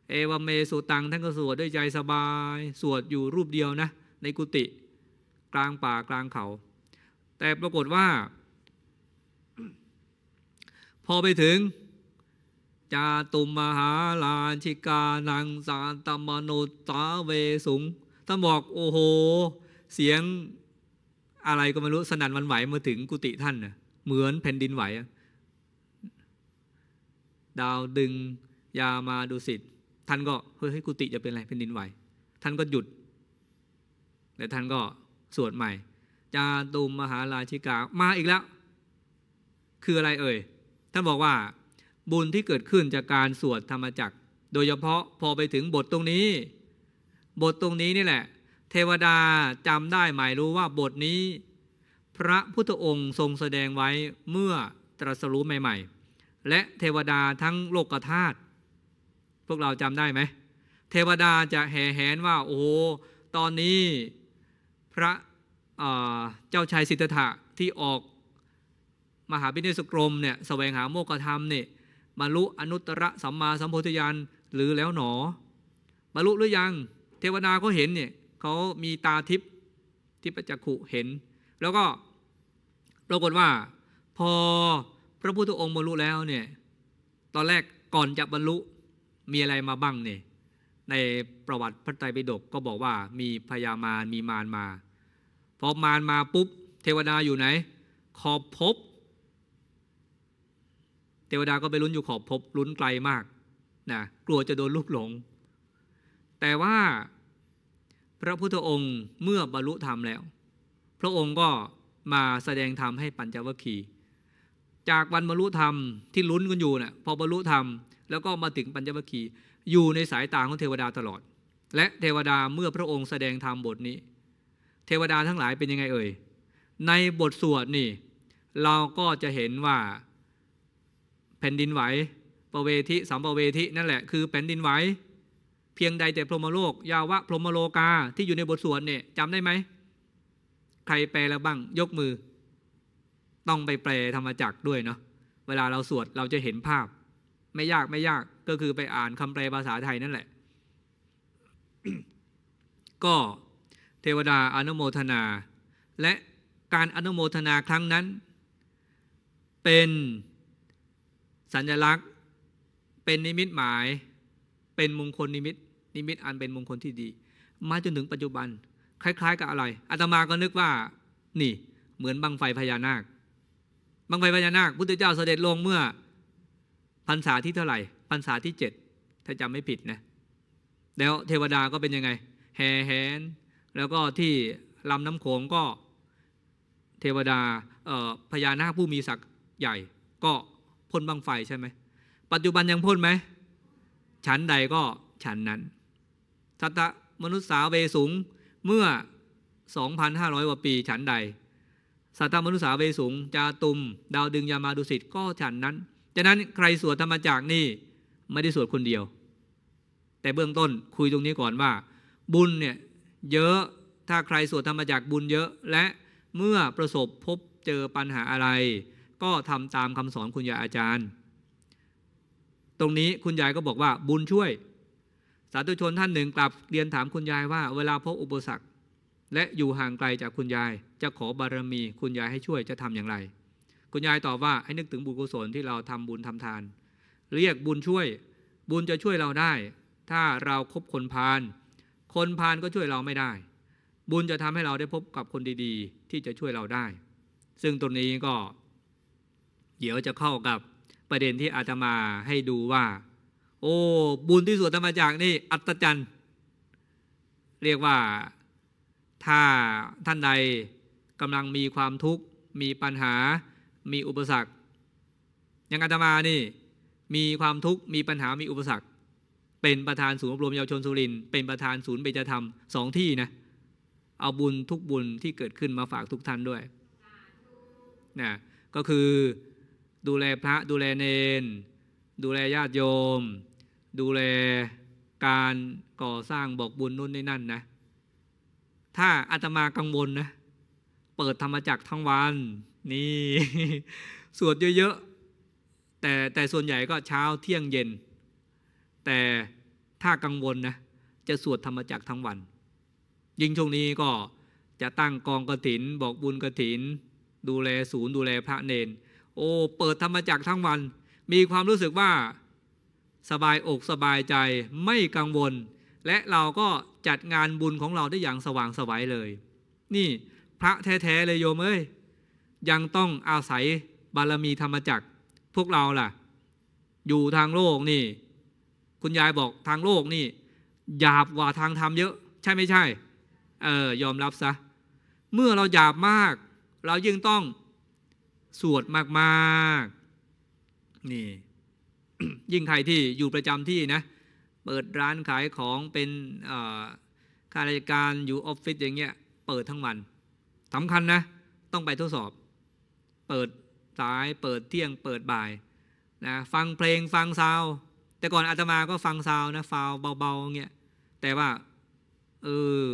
Speaker 1: เอวเมสุตังท่านก็สวดด้วยใจสบาย สวดอยู่รูปเดียวนะในกุฏิกลางป่ากลางเขา แต่ปรากฏว่า พอไปถึงจาตุมหาลาชิกานังสาตมนุตาเวสุงท่านบอกโอ้โห เสียงอะไรก็ไม่รู้สนั่นวันไหว มาถึงกุฏิท่านเหมือนแผ่นดินไหวดาวดึงยามาดูสิทธ์ท่านก็เฮ้ยกุฏิจะเป็นอะไรแผ่นดินไหว ท่านก็หยุดและท่านก็สวดใหม่ จาตุมมหาราชิกา มาอีกแล้ว คืออะไรเอ่ย ท่านบอกว่า บุญที่เกิดขึ้นจากการสวดธรรมจักร โดยเฉพาะพอไปถึงบทตรงนี้ บทตรงนี้นี่แหละ เทวดาจำได้หมายรู้ว่าบทนี้ พระพุทธองค์ทรงแสดงไว้เมื่อตรัสรู้ใหม่ ๆ และเทวดาทั้งโลกธาตุ พวกเราจำได้ไหม เทวดาจะแห่แหนว่า โอ้ตอนนี้พระเจ้าชายสิทธัตถะที่ออก มหาปิเนสกรมเนี่ยสแสวงหาโมกขธรรมนี่บรรลุอนุตตร สัมมาสัมโพธิญาณหรือแล้วหนอบรรลุหรือยังเทวดาเขาเห็นเนี่ยเขามีตาทิพย์ทิพจักขุเห็น แล้วก็ปรากฏว่า พอพระพุทธองค์บรรลุแล้วเนี่ยตอนแรกก่อนจะบรรลุมีอะไรมาบ้างเนี่ยในประวัติพระไตรปิฎกก็บอกว่ามีพญามารมีมารมาพอมารมาปุ๊บ เทวดาอยู่ไหน ขอบพบ เทวดาก็ไปลุ้นอยู่ขอบพบลุ้นไกลมากนะกลัวจะโดนลูกหลง แต่ว่าพระพุทธองค์เมื่อบรรลุธรรมแล้ว พระองค์ก็มาแสดงธรรมให้ปัญจวัคคีย์จากวันบรรลุธรรมที่ลุ้นกันอยู่นะ่ะพอบรรลุธรรมแล้วก็มาถึงปัญจวัคคีย์อยู่ในสายตาของเทวดาตลอด และเทวดาเมื่อพระองค์แสดงธรรมบทนี้ เทวดาทั้งหลายเป็นยังไงเอ่ยในบทสวดนี่ เราก็จะเห็นว่าแผ่นดินไหวประเวทิสัมประเวทินั่นแหละคือแผ่นดินไหว เพียงใดแต่พรหมโลก ยาวะพรหมโลกาที่อยู่ในบทสวดเนี่ยจำได้ไหมใครแปลแล้วบ้างยกมือ ต้องไปแปลธรรมจักด้วยเนาะเวลาเราสวดเราจะเห็นภาพ ไม่ยากไม่ยากก็คือไปอ่านคำแปลภาษาไทยนั่นแหละ ก็เทวดาอนุโมทนา และการอนุโมทนาครั้งนั้น เป็นสัญลักษณ์เป็นนิมิตหมายเป็นมงคลนิมิต นิมิตอันเป็นมงคลที่ดี มาจนถึงปัจจุบัน คล้าย ๆ กับอะไรอาตมาก็นึกว่า นี่เหมือนบังไฟพญานาคบังไฟพญานาค พุทธเจ้าเสด็จลงเมื่อพรรษาที่เท่าไหร่พรรษาที่เจ็ดถ้าจำไม่ผิดนะแล้วเทวดาก็เป็นยังไง แห่แหนแล้วก็ที่ลำน้ำโขงก็ เทวดาพญานาคผู้มีศักดิ์ใหญ่ ก็พ่นบังไฟใช่ไหม ปัจจุบันยังพ่นไหมชั้นใดก็ชั้นนั้นทัตมนุษย์สาเวสูงเมื่อ 2,500กว่าปีชั้นใด สัตมนุษย์สาเวสูงจาตุม ดาวดึงยามาดุสิตก็ชั้นนั้นฉะนั้นใครสวดธรรมจากนี่ไม่ได้สวดคนเดียว แต่เบื้องต้นคุยตรงนี้ก่อนว่า บุญเนี่ยเยอะถ้าใครสวดธรรมจักบุญเยอะและเมื่อประสบพบเจอปัญหาอะไร ก็ทำตามคำสอนคุณยายอาจารย์ ตรงนี้คุณยายก็บอกว่าบุญช่วย สาธุชนท่านหนึ่งกลับเรียนถามคุณยายว่าเวลาพบอุปสรรคและอยู่ห่างไกลจากคุณยาย จะขอบารมีคุณยายให้ช่วยจะทำอย่างไร คุณยายตอบว่าให้นึกถึงบุญกุศลที่เราทำบุญทำทานเรียกบุญช่วย บุญจะช่วยเราได้ ถ้าเราครบคนพาลคนพาลก็ช่วยเราไม่ได้ บุญจะทำให้เราได้พบกับคนดีๆ ที่จะช่วยเราได้ ซึ่งตรงนี้ก็ เดี๋ยวจะเข้ากับประเด็นที่อาตมาให้ดูว่า โอ้บุญที่สวดธรรมจากนี่อัศจรรย์เรียกว่า ถ้าท่านใดกำลังมีความทุกข์ มีปัญหา มีอุปสรรค อย่างอาตมานี่มีความทุกข์มีปัญหามีอุปสรรคเป็นประธานศูนย์รบรมเยาวชนสุริน เป็นประธานศูนย์เบญจธรรมสองที่นะ เอาบุญทุกบุญที่เกิดขึ้นมาฝากทุกท่านด้วยนะก็คือดูแลพระดูแลเนน ดูแลญาติโยม ดูแลการก่อสร้างบอกบุญนู่นนี่นั่นนะ ถ้าอาตมากังวลนะ เปิดธรรมจักทั้งวันนี่สวดเยอะแต่แต่ส่วนใหญ่ก็เช้าเที่ยงเย็น แต่ถ้ากังวลนะจะสวดธรรมจักทั้งวัน ยิ่งช่วงนี้ก็จะตั้งกองกระถิน บอกบุญกระถิน ดูแลศูนย์ดูแลพระเนน โอ้เปิดธรรมจักทั้งวันมีความรู้สึกว่าสบายอกสบายใจไม่กังวล และเราก็จัดงานบุญของเราได้อย่างสว่างสวัยเลย นี่พระแท้ๆเลยโยมเอ้ยยังต้องอาศัยบารมีธรรมจักรพวกเราล่ะ อยู่ทางโลกนี่ คุณยายบอกทางโลกนี่ หยาบกว่าทางธรรมเยอะใช่ไม่ใช่ เออยอมรับซะ เมื่อเราหยาบมาก เรายิ่งต้องสวดมากๆนี่ ยิ่งใครที่อยู่ประจำที่นะ เปิดร้านขายของเป็นข้าราชการอยู่ออฟฟิศอย่างเงี้ยเปิดทั้งวันสำคัญนะ ต้องไปทดสอบ เปิดสายเปิดเที่ยงเปิดบ่ายนะฟังเพลงฟังซาวแต่ก่อนอาตมาก็ฟังซาวนะฟาวเบาๆเงี้ยแต่ว่าเออ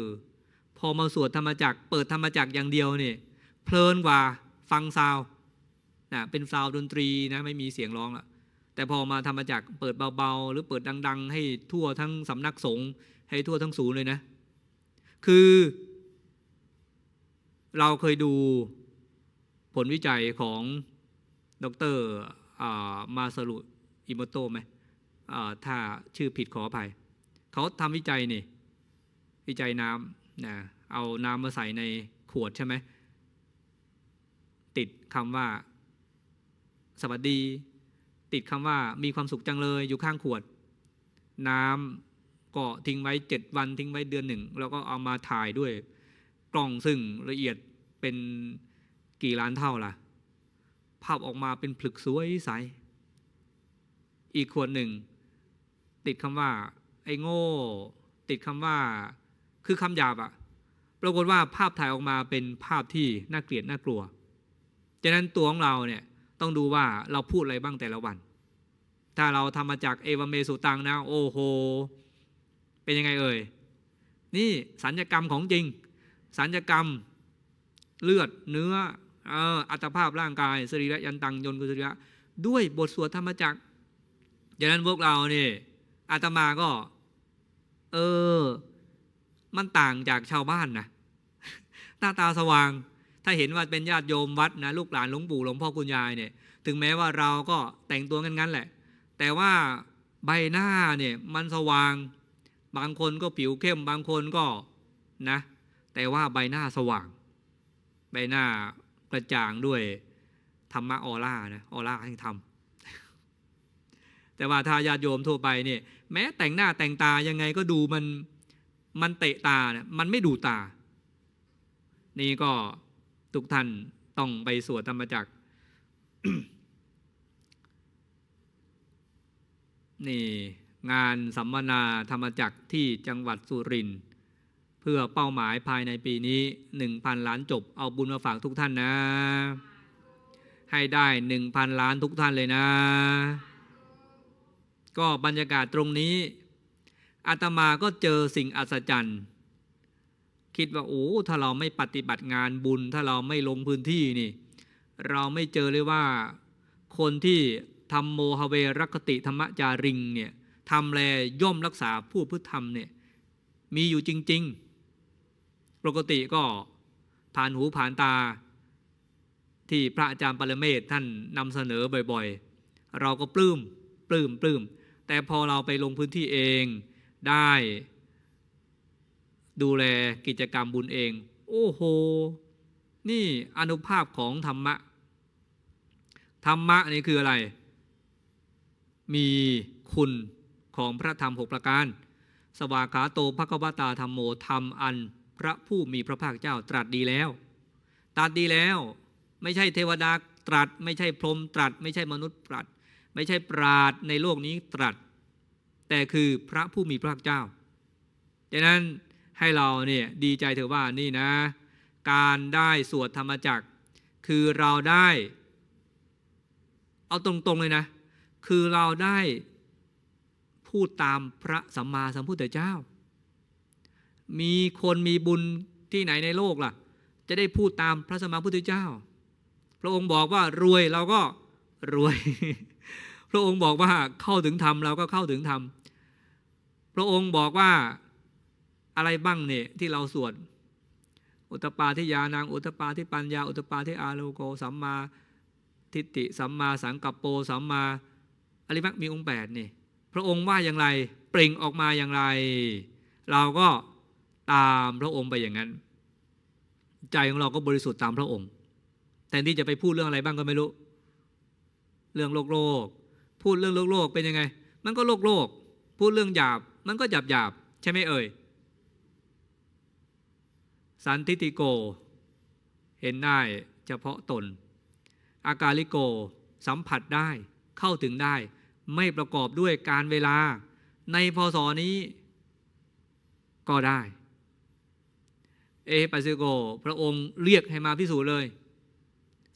Speaker 1: พอมาสวดธรรมจักเปิดธรรมจักอย่างเดียวนี่เพลินกว่าฟังซาวนะเป็นซาวดนตรีนะไม่มีเสียงร้องละแต่พอมาธรรมจักเปิดเบาๆ หรือเปิดดัง ๆ ให้ทั่วทั้งสำนักสงฆ์ให้ทั่วทั้งศูนย์เลยนะ คือเราเคยดูผลวิจัยของดรมาสรุอิโมโตไหมถ้าชื่อผิดขออภัย เขาทำวิจัยนี่วิจัยน้ำนะเอาน้ำมาใส่ในขวดใช่ไหมติดคำว่าสวัสดี ติดคำว่ามีความสุขจังเลยอยู่ข้างขวด น้ำก็ทิ้งไว้เจ็ดวันทิ้งไว้เดือนหนึ่งแล้วก็เอามาถ่ายด้วยกล่องซึ่งละเอียดเป็นกี่ล้านเท่าล่ะ ภาพออกมาเป็นผลึกสวยใส อีกขวดหนึ่ง ติดคำว่าไอ้โง่ ติดคำว่า คือคำหยาบอะปรากฏว่าภาพถ่ายออกมาเป็นภาพที่น่าเกลียดน่ากลัวดังนั้นตัวของเราเนี่ยต้องดูว่าเราพูดอะไรบ้างแต่ละวัน ถ้าเราทำมาจากเอวเมสุตังนะโอ้โห เป็นยังไงเอ่ย นี่สัญญกรรมของจริง สัญญกรรมเลือดเนื้ออัตภาพร่างกาย สรีระยันตัง ยนกุสรีระ ด้วยบทสวดธรรมจักรดังนั้นพวกเราเนี่ยอาตมาก็ เออ มันต่างจากชาวบ้านนะหน้าตาสว่าง ถ้าเห็นว่าเป็นญาติโยมวัดนะ ลูกหลานหลวงปู่หลวงพ่อคุณยายเนี่ย ถึงแม้ว่าเราก็แต่งตัวงั้นๆแหละ แต่ว่าใบหน้าเนี่ย มันสว่าง บางคนก็ผิวเข้มบางคนก็นะ แต่ว่าใบหน้าสว่าง ใบหน้ากระจ่างด้วยธรรมะออร่านะออร่าแห่งธรรมแต่ว่าทายาโยมทั่วไปเนี่ยแม้แต่งหน้าแต่งตา ยังไงก็ดูมันมันเตะตาเนี่ยมันไม่ดูตา นี่ก็ทุกท่านต้องไปสวดธรรมจักนี่งานสัมมนาธรรมจักที่จังหวัดสุรินทร์เพื่อเป้าหมายภายในปีนี้ 1,000 ล้านจบเอาบุญมาฝากทุกท่านนะ ให้ได้ 1,000 ล้านทุกท่านเลยนะ ก็บรรยากาศตรงนี้อาตมาก็เจอสิ่งอัศจรรย์คิดว่าโอ้ถ้าเราไม่ปฏิบัติงานบุญถ้าเราไม่ลงพื้นที่นี่เราไม่เจอเลยว่าคนที่ทำโมหเวรคติธรรมจาริงเนี่ยทำแลย่อมรักษาผู้พุทธธรรมเนี่ยมีอยู่จริง ๆปกติก็ผ่านหูผ่านตา ที่พระอาจารย์ปรเมศท่านนำเสนอบ่อยๆ เราก็ปลื้มปลื้มปลื้ม แต่พอเราไปลงพื้นที่เองได้ดูแลกิจกรรมบุญเอง โอ้โห นี่อนุภาพของธรรมะ ธรรมะนี่คืออะไร มีคุณของพระธรรมหกประการ สวากขาโตภควตาธรรมโมธรรมอันพระผู้มีพระภาคเจ้าตรัสดีแล้ว ตรัสดีแล้ว ไม่ใช่เทวดาตรัส ไม่ใช่พรหมตรัส ไม่ใช่มนุษย์ตรัส ไม่ใช่ปราดในโลกนี้ตรัส แต่คือพระผู้มีพระภาคเจ้าดังนั้นให้เราเนี่ยดีใจเถอะว่านี่นะ การได้สวดธรรมจักคือเราได้ เอาตรงๆเลยนะ คือเราได้พูดตามพระสัมมาสัมพุทธเจ้ามีคนมีบุญที่ไหนในโลกล่ะ จะได้พูดตามพระสมมาพุทธเจ้า พระองค์บอกว่ารวยเราก็รวย พระองค์บอกว่าเข้าถึงธรรมเราก็เข้าถึงธรรมพระองค์บอกว่าอะไรบ้างเนี่ยที่เราสวดอุตปาทิยานางอุตปาทิปัญญาอุตปาทิอาโลโกสัมมาทิฏฐิสัมมาสังกัปโปสัมมาอริมักมีองค์แปดนี่พระองค์ว่าอย่างไรเปล่งออกมาอย่างไร เราก็ตามพระองค์ไปอย่างนั้น ใจของเราก็บริสุทธิ์ตามพระองค์แทนที่จะไปพูดเรื่องอะไรบ้างก็ไม่รู้ เรื่องโลกโลกพูดเรื่องโลกโลกเป็นยังไง มันก็โลกโลก พูดเรื่องหยาบมันก็หยาบหยาบใช่ไหมเอ่ยสันติติโกเห็นได้เฉพาะตนอากาลิโกสัมผัสได้เข้าถึงได้ ไม่ประกอบด้วยการเวลา ในพศนี้ก็ได้เอปาซิโก พระองค์เรียกให้มาพิสูจน์เลย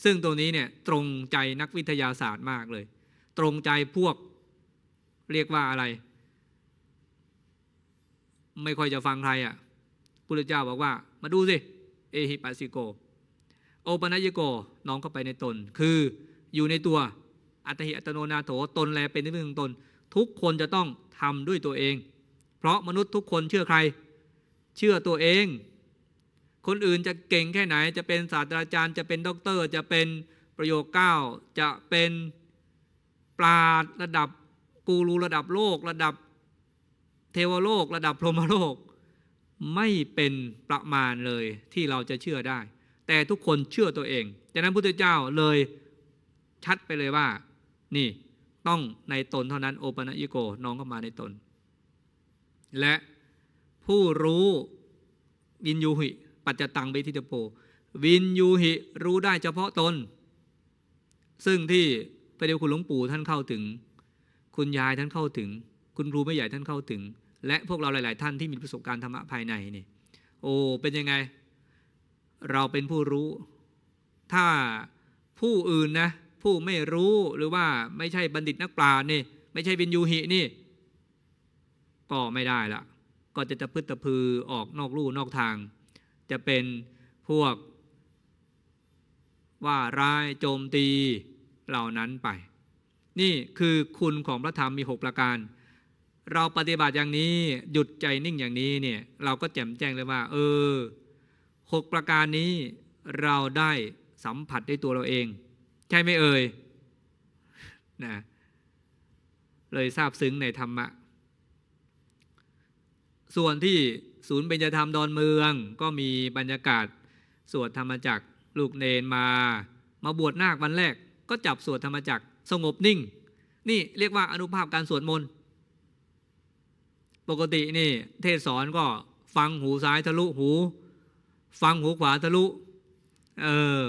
Speaker 1: ซึ่งตัวนี้เนี่ยตรงใจนักวิทยาศาสตร์มากเลย ตรงใจพวกเรียกว่าอะไร ไม่ค่อยจะฟังใครอะ่ะพุทธเจ้าบอกว่า มาดูสิ เอหิปัสสิโก โอปัญิโก น้องเข้าไปในตน คืออยู่ในตัวอัตหิอัตโนนาโถ ตนแลเป็นที่พึ่งงตน ทุกคนจะต้องทำด้วยตัวเอง เพราะมนุษย์ทุกคนเชื่อใคร เชื่อตัวเองคนอื่นจะเก่งแค่ไหน จะเป็นศาสตราจารย์ จะเป็นด็อกเตอร์ จะเป็นประโยคเก้าจะเป็นปราดระดับกูรูระดับโลก ระดับเทวโลก ระดับพรหมโลกไม่เป็นประมาณเลยที่เราจะเชื่อได้ แต่ทุกคนเชื่อตัวเองดังนั้น พุทธเจ้าเลยชัดไปเลยว่านี่ต้องในตนเท่านั้นโอปนะยิโกน้องเข้ามาในตน และผู้รู้วินยูหิปัจจตังเบทิตโป วินยูหิ รู้ได้เฉพาะตนซึ่งที่ประเดี๋ยวคุณหลวงปู่ท่านเข้าถึง คุณยายท่านเข้าถึง คุณครูไม่ใหญ่ท่านเข้าถึง และพวกเราหลาย ๆ ท่านที่มีประสบการณ์ธรรมะภายในนี่โอ้เป็นยังไง เราเป็นผู้รู้ ถ้าผู้อื่นนะ ผู้ไม่รู้หรือว่าไม่ใช่บัณฑิตนักปราชญ์นี่ ไม่ใช่วินยูหินี่ก็ไม่ได้ละก็จะตะพึ่ตะพือออกนอกลู่นอกทางจะเป็นพวก ว่าร้ายโจมตีเหล่านั้นไป นี่คือคุณของพระธรรมมี 6 ประการ เราปฏิบัติอย่างนี้ หยุดใจนิ่งอย่างนี้เนี่ย เราก็แจ่มแจ้งเลยว่า เออหกประการนี้เราได้สัมผัสด้วยตัวเราเอง ใช่ไหมเอ่ยนะเลยทราบซึ้งในธรรมะ ส่วนที่ศูนย์เบญจธรรมดอนเมือง ก็มีบรรยากาศ สวดธรรมจักรลูกเนนมา มาบวชนาควันแรกก็จับสวดธรรมจักรสงบนิ่ง นี่เรียกว่าอนุภาพการสวดมนต์ปกตินี่ เทศสอนก็ฟังหูซ้ายทะลุหู ฟังหูขวาทะลุเออ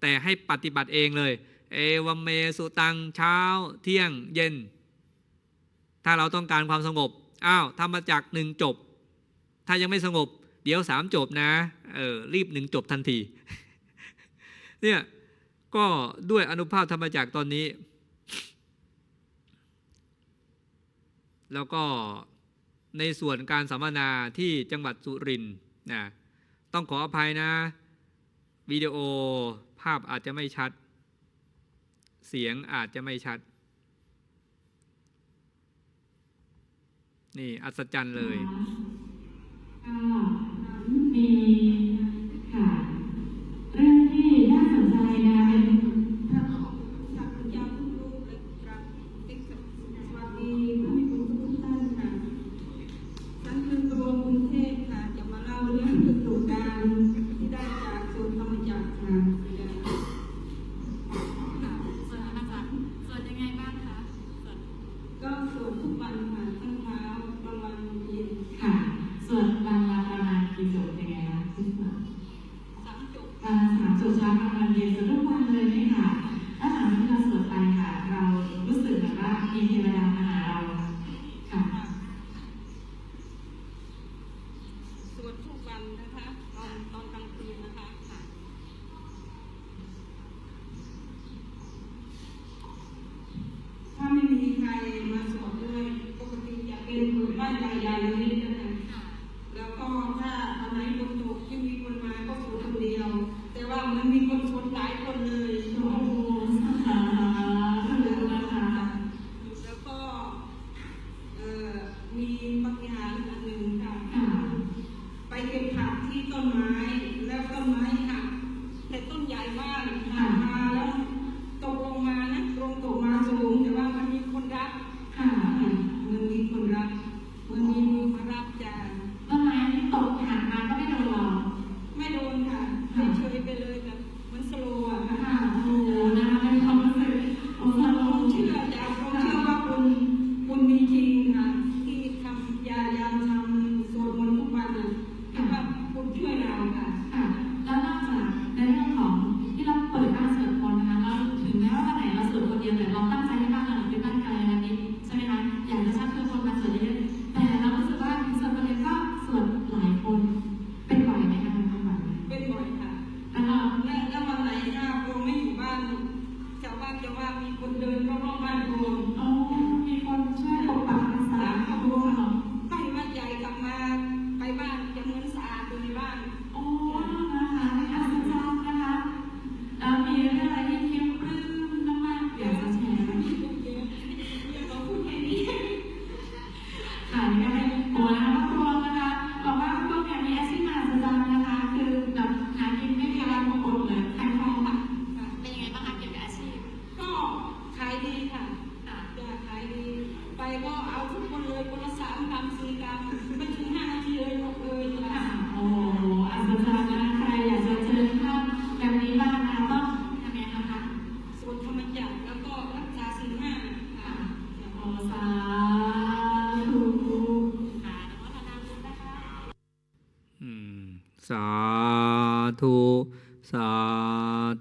Speaker 1: แต่ให้ปฏิบัติเองเลย เอวเมสุตังเช้าเที่ยงเย็น ถ้าเราต้องการความสงบอ้าวธรรมจักหนึ่งจบถ้ายังไม่สงบเดี๋ยวสามจบนะ เออ รีบหนึ่งจบทันทีเนี่ย ก็ด้วยอนุภาพธรรมจากตอนนี้ แล้วก็ในส่วนการสัมมนาที่จังหวัดสุรินทร์นะต้องขออภัยนะวิดีโอภาพอาจจะไม่ชัด เสียงอาจจะไม่ชัด นี่ อัศจรรย์เลย
Speaker 2: ก็มีค่ะเรื่องที่น่าส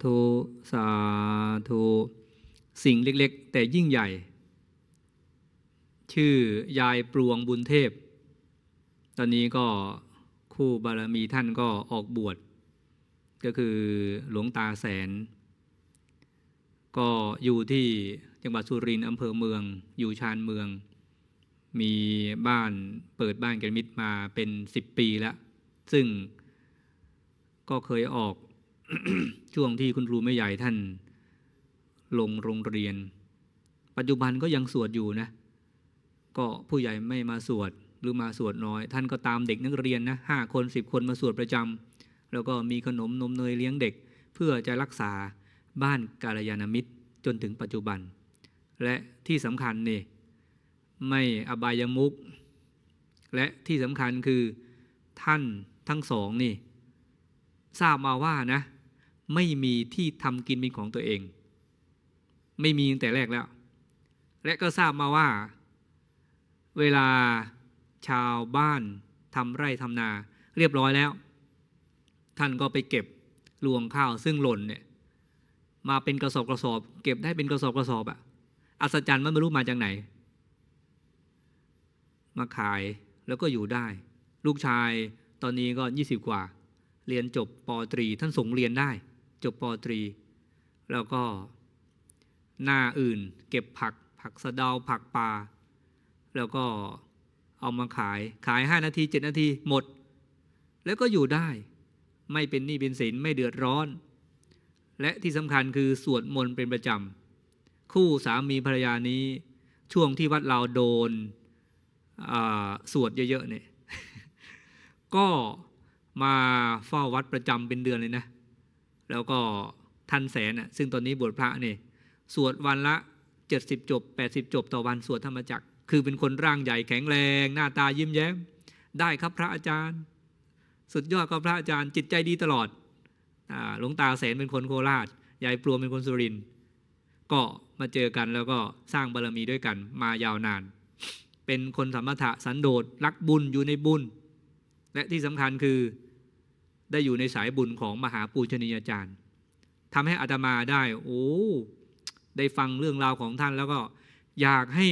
Speaker 1: ธุสาธุสิ่งเล็กๆ แต่ยิ่งใหญ่ ชื่อยายปลวงบุญเทพ ตอนนี้ก็คู่บารมีท่านก็ออกบวชก็คือหลวงตาแสน ก็อยู่ที่จังหวัดสุรินทร์อำเภอเมือง อยู่ชานเมือง มีบ้านเปิดบ้านกันมิตรมาเป็นสิบปีแล้ว ซึ่งก็เคยออกช่วงที่คุณครูไม่ใหญ่ท่านลงโรงเรียน ปัจจุบันก็ยังสวดอยู่นะ ก็ผู้ใหญ่ไม่มาสวดหรือมาสวดน้อย ท่านก็ตามเด็กนักเรียนนะห้าคนสิบคนมาสวดประจำ แล้วก็มีขนมนมเนยเลี้ยงเด็กเพื่อจะรักษาบ้านกาลยานมิตร จนถึงปัจจุบัน และที่สำคัญนี่ ไม่อบายมุกและที่สำคัญคือท่านทั้งสองนี่ทราบมาว่านะไม่มีที่ทำกินเป็นของตัวเอง ไม่มีตั้งแต่แรกแล้ว และก็ทราบมาว่า เวลาชาวบ้านทำไร่ทำนา เรียบร้อยแล้ว ท่านก็ไปเก็บรวงข้าวซึ่งหล่นเนี่ย มาเป็นกระสอบกระสอบเก็บได้เป็นกระสอบกระสอบอะอัศจรรย์มันไม่รู้มาจากไหน มาขายแล้วก็อยู่ได้ ลูกชายตอนนี้ก็ยี่สิบกว่า เรียนจบปตรี ท่านส่งเรียนได้จบปตรีแล้วก็ หน้าอื่นเก็บผักผักสะเดาผักปลาแล้วก็เอามาขายขาย 5 นาที 7 นาที หมด แล้วก็อยู่ได้ไม่เป็นหนี้เป็นสิน ไม่เดือดร้อน และที่สำคัญคือ สวดมนต์เป็นประจำคู่สามีภรรยานี้ช่วงที่วัดเราโดนสวดเยอะๆเนี่ยก็มาเฝ้าวัดประจำเป็นเดือนเลยนะแล้วก็ทันแสนอ่ะซึ่งตอนนี้บวชพระนี่สวดวันละเจ็ดสิบจบแปดสิบจบต่อวันสวดธรรมจักร คือเป็นคนร่างใหญ่แข็งแรง หน้าตายิ้มแย้ม ได้ครับพระอาจารย์ สุดยอดครับพระอาจารย์จิตใจดีตลอดหลวงตาแสนเป็นคนโคราช ยายปลวมเป็นคนสุริน ก็มาเจอกันแล้วก็สร้างบารรมีด้วยกันมายาวนาน เป็นคนสมถะสันโดษรักบุญอยู่ในบุญและที่สำคัญคือได้อยู่ในสายบุญของมหาปูชนียาจารย์ทำให้อาตมาได้โอ้ได้ฟังเรื่องราวของท่านแล้วก็อยากให้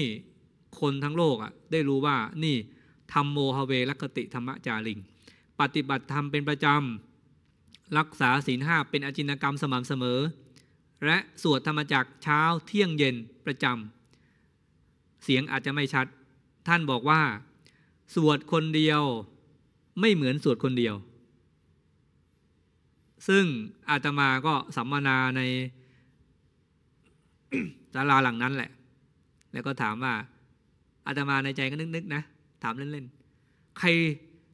Speaker 1: คนทั้งโลกอ่ะได้รู้ว่านี่ธรรมโมหเวลกติธรรมจาริง ปฏิบัติธรรมเป็นประจำ รักษาศีลห้าเป็นอจินกรรมสม่ำเสมอ และสวดธรรมจักเช้าเที่ยงเย็นประจำเสียงอาจจะไม่ชัด ท่านบอกว่าสวดคนเดียวไม่เหมือนสวดคนเดียวซึ่ง อาตมาก็สัมมนาในศาลาหลังนั้นแหละ แล้วก็ถามว่าอาตมาในใจก็นึกๆนะถามเล่นๆ ใคร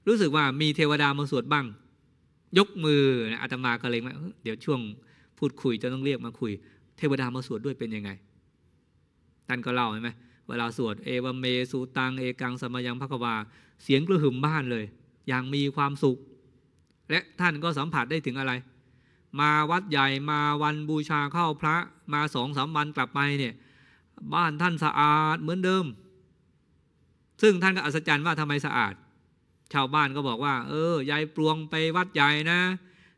Speaker 1: รู้สึกว่ามีเทวดามาสวดบ้าง ยกมืออาตมาก็เลยว่าเดี๋ยวช่วงพูดคุยจะต้องเรียกมาคุย เทวดามาสวดด้วยเป็นยังไงท่านก็เล่าใช่ไหมเวลาสวดเอวเมสูตังเอกังสมยังพระกวา เสียงกระหึ่มบ้านเลยอย่างมีความสุขและท่านก็สัมผัสได้ถึงอะไร มาวัดใหญ่มาวันบูชาเข้าพระ มาสองสามวันกลับไปเนี่ย บ้านท่านสะอาดเหมือนเดิม ซึ่งท่าน ก็อัศจรรย์ว่าทำไมสะอาด ชาวบ้านก็บอกว่า เออยายปลวง ไปวัดใหญ่นะ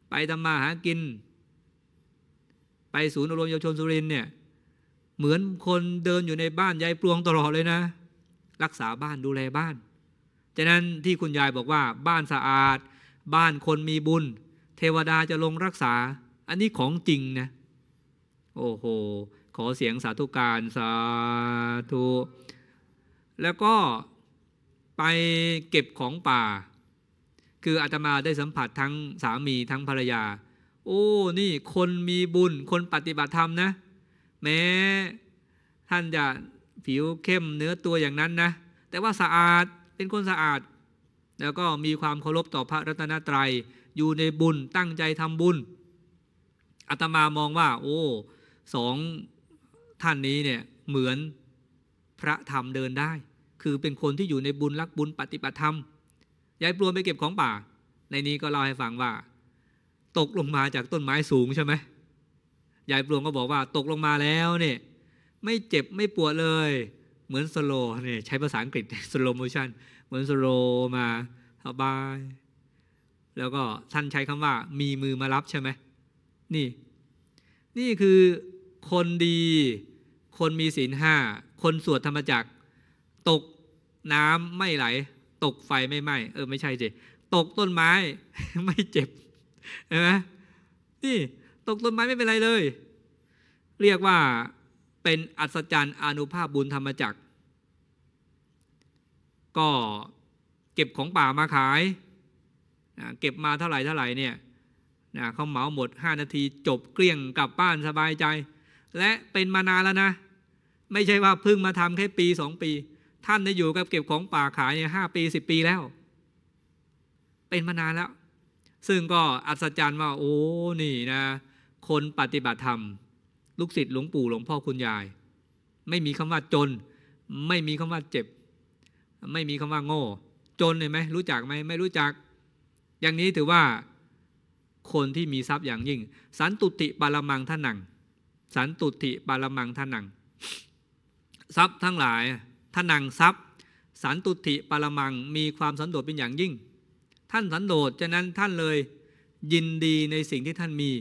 Speaker 1: ไปทำมาหากิน ไป ศูนย์อารมเยาวชนสุรินเนี่ยเหมือนคนเดินอยู่ในบ้านยายปลวงตลอดเลยนะ รักษาบ้านดูแลบ้าน ฉะนั้นที่คุณยายบอกว่าบ้านสะอาดบ้านคนมีบุญ เทวดาจะลงรักษา อันนี้ของจริงนะ โอ้โห ขอเสียงสาธุการสาธุ แล้วก็ไปเก็บของป่า คืออาตมาได้สัมผัสทั้งสามีทั้งภรรยา โอ้ นี่คนมีบุญ คนปฏิบัติธรรมนะ แม้ท่านจะผิวเข้มเนื้อตัวอย่างนั้นนะ แต่ว่าสะอาดเป็นคนสะอาดแล้วก็มีความเคารพต่อพระรัตนตรยัย อยู่ในบุญตั้งใจทำบุญอาตมามองว่า โอ้สองท่านนี้เนี่ยเหมือนพระธรรมเดินได้ คือเป็นคนที่อยู่ในบุญรักบุญปฏิบัติธรรมยายปลวงไปเก็บของป่า ในนี้ก็เล่าให้ฟังว่า ตกลงมาจากต้นไม้สูงใช่ไหมยายปลวงก็บอกว่า ตกลงมาแล้วเนี่ยไม่เจ็บไม่ปวดเลย เหมือนสโลเนี่ยใช้ภาษาอังกฤษสโลโมชันเหมือนสโลมาสบายแล้วก็ท่านใช้คำว่า มีมือมารับใช่ไหม นี่ นี่คือคนดี คนมีศีลห้า คนสวดธรรมจักตกน้ำไม่ไหล ตกไฟไม่ไหม้เออ ไม่ใช่สิตกต้นไม้ไม่เจ็บใช่ไหมนี่ตกต้นไม้ไม่เป็นไรเลย เรียกว่าเป็นอัศจรรย์อนุภาพบุญธรรมจักก็เก็บของป่ามาขายนะเก็บมาเท่าไหร่เท่าไหร่เนี่ยนะเขาเหมาหมด5นาทีจบเกลี้ยงกลับบ้านสบายใจ และเป็นมานานแล้วนะ ไม่ใช่ว่าเพิ่งมาทำแค่ปี2ปี ท่านได้อยู่กับเก็บของป่าขายเนี่ยหปี 10 ปีแล้ว เป็นมานานแล้ว ซึ่งก็อัศจรรย์ว่า โอ้ นี่นะ คนปฏิบัติธรรม ลูกศิษย์หลวงปู่หลวงพ่อคุณยาย ไม่มีคำว่าจน ไม่มีคำว่าเจ็บไม่มีคำว่าโง่ จนเห็นไหม รู้จักไหมไม่รู้จัก อย่างนี้ถือว่าคนที่มีทรัพย์อย่างยิ่ง สันตุติปารมังท่านัง สันตุติปารมังท่านัง ทรัพย์ทั้งหลายท่านังทรัพย์ สันตุติปารมัง มีความสันโดษเป็นอย่างยิ่ง ท่านสันโดษ ฉะนั้นท่านเลยยินดีในสิ่งที่ท่านมี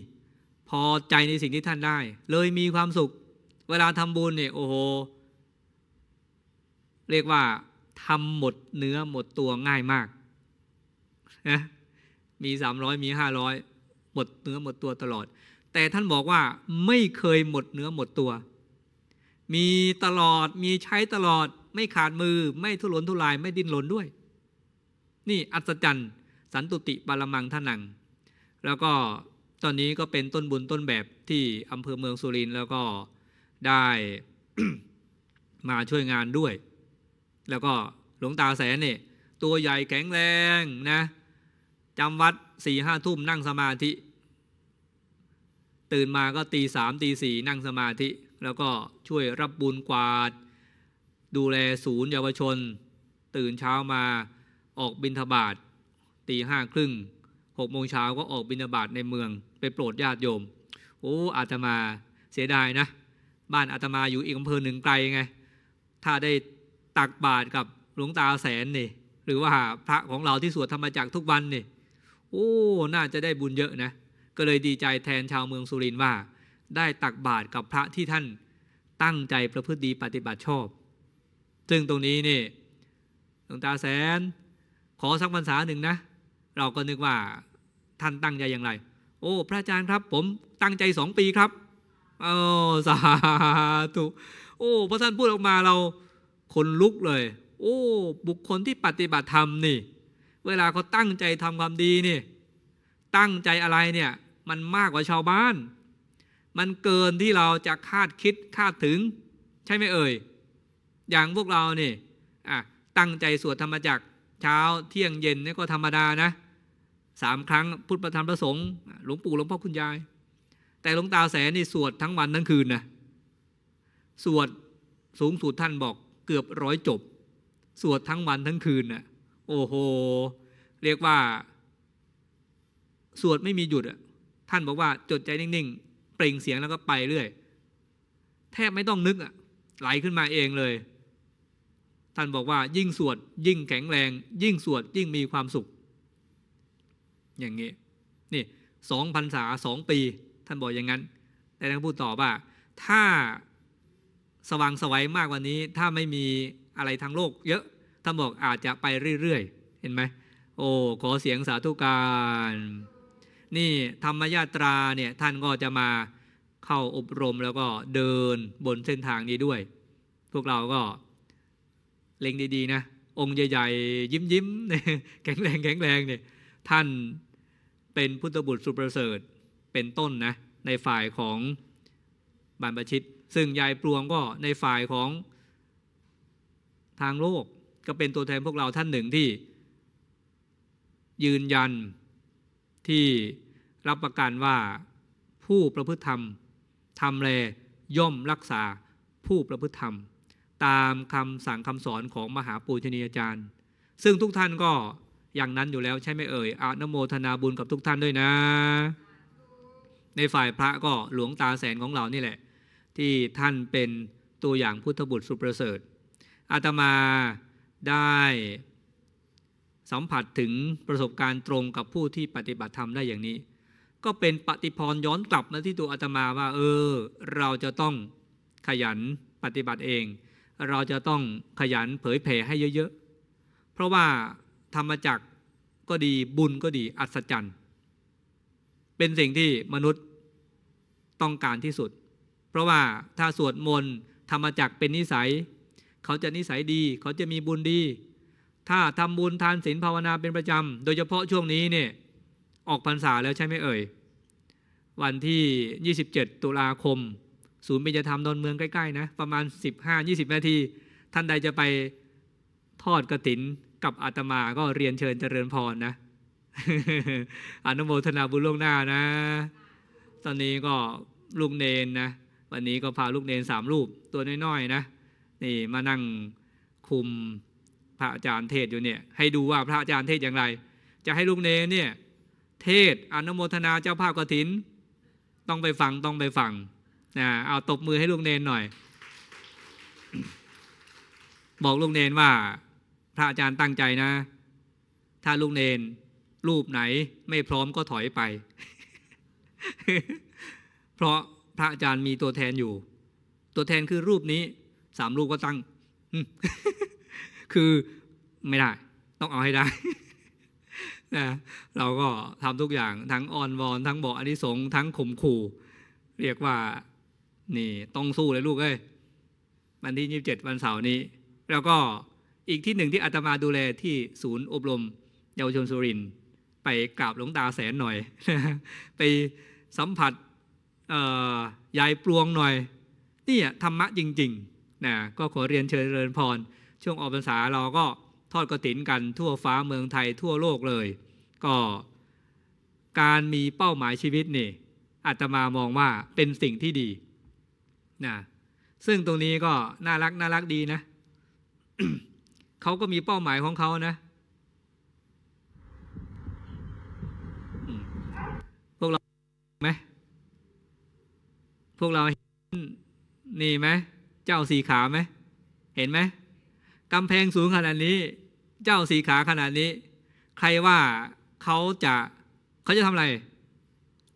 Speaker 1: พอใจในสิ่งที่ท่านได้ เลยมีความสุข เวลาทำบุญเนี่ยโอ้โห เรียกว่าทำหมดเนื้อหมดตัวง่ายมากนะมีสามร้อยมีห้าร้อยหมดเนื้อหมดตัวตลอด แต่ท่านบอกว่าไม่เคยหมดเนื้อหมดตัว มีตลอดมีใช้ตลอดไม่ขาดมือ ไม่ทุรนทุรายไม่ดิ้นรนด้วย นี่อัศจรรย์สันตุติบาลมังท่านัง แล้วก็ตอนนี้ก็เป็นต้นบุญต้นแบบที่อำเภอเมืองสุรินทร์แล้วก็ได้มาช่วยงานด้วยแล้วก็หลวงตาแสนนี่ตัวใหญ่แข็งแรงนะจำวัดสี่ห้าทุ่มนั่งสมาธิ ตื่นมาก็ตีสามตีสี่นั่งสมาธิ แล้วก็ช่วยรับบุญกวาด ดูแลศูนย์เยาวชน ตื่นเช้ามาออกบินทบาทตีห้าครึ่งหกโมงเช้าก็ออกบินทบาทในเมืองไปโปรดญาติโยมโอ้อาตมาเสียดายนะ บ้านอาตมาอยู่อีกอำเภอหนึ่งไกลไงถ้าได้ตักบาตรกับหลวงตาแสนนี่หรือว่าพระของเราที่สวดธรรมจักทุกวันนี่โอ้น่าจะได้บุญเยอะนะ ก็เลยดีใจแทนชาวเมืองสุรินว่า ได้ตักบาตรกับพระที่ท่านตั้งใจประพฤติดีปฏิบัติชอบ ซึ่งตรงนี้นี่ หลวงตาแสน ขอสักพรรษาหนึ่งนะ เราก็นึกว่าท่านตั้งใจอย่างไรโอ้ พระอาจารย์ครับ ผมตั้งใจสองปีครับโอ้สาธุโอ้พระท่านพูดออกมาเราคนลุกเลย โอ้ บุคคลที่ปฏิบัติธรรมนี่ เวลาเขาตั้งใจทำความดีนี่ตั้งใจอะไรเนี่ย มันมากกว่าชาวบ้าน มันเกินที่เราจะคาดคิดคาดถึง ใช่ไหมเอ่ย อย่างพวกเรานี่อ่ะตั้งใจสวดธรรมจักเช้าเที่ยงเย็นนี่ก็ธรรมดานะสามครั้งพุทธประธรรมประสงค์ หลวงปู่หลวงพ่อคุณยาย แต่หลวงตาแสนนี่สวดทั้งวันทั้งคืนนะสวดสูงสุดท่านบอกเกือบร้อยจบ สวดทั้งวันทั้งคืนน่ะโอ้โหเรียกว่าสวดไม่มีหยุดอ่ะท่านบอกว่า จดใจนิ่งๆเปล่งเสียงแล้วก็ไปเรื่อย แทบไม่ต้องนึกอ่ะไหลขึ้นมาเองเลย ท่านบอกว่า ยิ่งสวดยิ่งแข็งแรง ยิ่งสวดยิ่งมีความสุข อย่างนี้ นี่สองพันษาสองปี ท่านบอกอย่างนั้น แต่ท่านพูดต่อว่าถ้าสว่างสวัยมากกว่านี้ถ้าไม่มีอะไรทางโลกเยอะท่านบอกอาจจะไปเรื่อยๆ เห็นไหม โอ้ขอเสียงสาธุการ นี่ธรรมญาตราเนี่ยท่านก็จะมาเข้าอบรมแล้วก็เดินบนเส้นทางนี้ด้วย พวกเราก็เล็งดีๆนะองค์ใหญ่ๆ ยิ้มๆแข็งแรงแข็งแรงเนี่ยท่านเป็นพุทธบุตรสุประเสริฐเป็นต้นนะ ในฝ่ายของบรรพชิตซึ่งยายปลวงก็ในฝ่ายของทางโลกก็เป็นตัวแทนพวกเราท่านหนึ่งที่ยืนยันที่รับประกันว่าผู้ประพฤติธรรมทำแลย่อมรักษาผู้ประพฤติธรรม ตามคำสั่งคำสอนของมหาปูชนียาจารย์ ซึ่งทุกท่านก็อย่างนั้นอยู่แล้วใช่ไหมเอ่ยอานโมทนาบุญกับทุกท่านด้วยนะ ในฝ่ายพระก็หลวงตาแสนของเรานี่แหละที่ท่านเป็นตัวอย่างพุทธบุตรสุประเสริฐอาตมาได้สัมผัสถึงประสบการณ์ตรงกับผู้ที่ปฏิบัติธรรมได้อย่างนี้ ก็เป็นปฏิพรย้อนกลับมาที่ตัวอาตมาว่าเออเราจะต้องขยันปฏิบัติเอง เราจะต้องขยันเผยแผ่ให้เยอะๆเพราะว่าธรรมจักก็ดีบุญก็ดี อัศจรรย์เป็นสิ่งที่มนุษย์ต้องการที่สุดเพราะว่าถ้าสวดมนต์ธรรมจักเป็นนิสัย เขาจะนิสัยดี เขาจะมีบุญดี ถ้าทำบุญทานศีลภาวนาเป็นประจำ โดยเฉพาะช่วงนี้เนี่ยออกพรรษาแล้วใช่ไหมเอ่ย วันที่ 27 ตุลาคม ศูนย์เิญจธรรมนนเมืองใกล้ ๆ นะ ประมาณ 15-20 นาที ท่านใดจะไปทอดกระถินกับอาตมาก็เรียนเชิญเจริญพรนะอนุโมทนาบุญล่วงหน้านะ ตอนนี้ก็ลุงเนนนะวันนี้ก็พาลูกเนนสามรูปตัวน้อยๆ นะนี่มานั่งคุมพระอาจารย์เทศอยู่เนี่ย ให้ดูว่าพระอาจารย์เทศอย่างไร จะให้ลูกเนนเนี่ย เทศอนุโมทนาเจ้าภาพกฐินต้องไปฟังต้องไปฟังนะเอาตบมือให้ลูกเนนหน่อย บอกลูกเนนว่า พระอาจารย์ตั้งใจนะ ถ้าลูกเนนรูปไหน ไม่พร้อมก็ถอยไป เพราะพระอาจารย์มีตัวแทนอยู่ ตัวแทนคือรูปนี้สามรูปก็ตั้งคือไม่ได้ ต้องเอาให้ได้นะเราก็ทำทุกอย่าง ทั้งอ่อนวอนทั้งบอกอนิสงทั้งข่มขู่ เรียกว่า นี่ ต้องสู้เลยลูกเอ้ยวันที่ยี่สิบเจ็ดวันเสาร์นี้ แล้วก็อีกที่หนึ่งที่อาตมาดูแลที่ศูนย์อบรม เยาวชนสุรินไปกราบหลวงตาแสนหน่อยไปสัมผัสยายปลวงหน่อยนี่ธรรมะจริงๆนะก็ขอเรียนเชิญเรินพร ช่วงออกพรรษาเราก็ทอดกรถินกันทั่วฟ้าเมืองไทยทั่วโลกเลย ก็ การมีเป้าหมายชีวิตนี่อาตมามองว่าเป็นสิ่งที่ดีนะซึ่งตรงนี้ก็น่ารักน่ารักดีนะเขาก็มีเป้าหมายของเขานะพวกเราไหมพวกเราเห็นนี่ไหมเจ้าสีขาไหมเห็นไหมกำแพงสูงขนาดนี้ เจ้าสีขาขนาดนี้ ใครว่าเขาจะเขาจะทำอะไร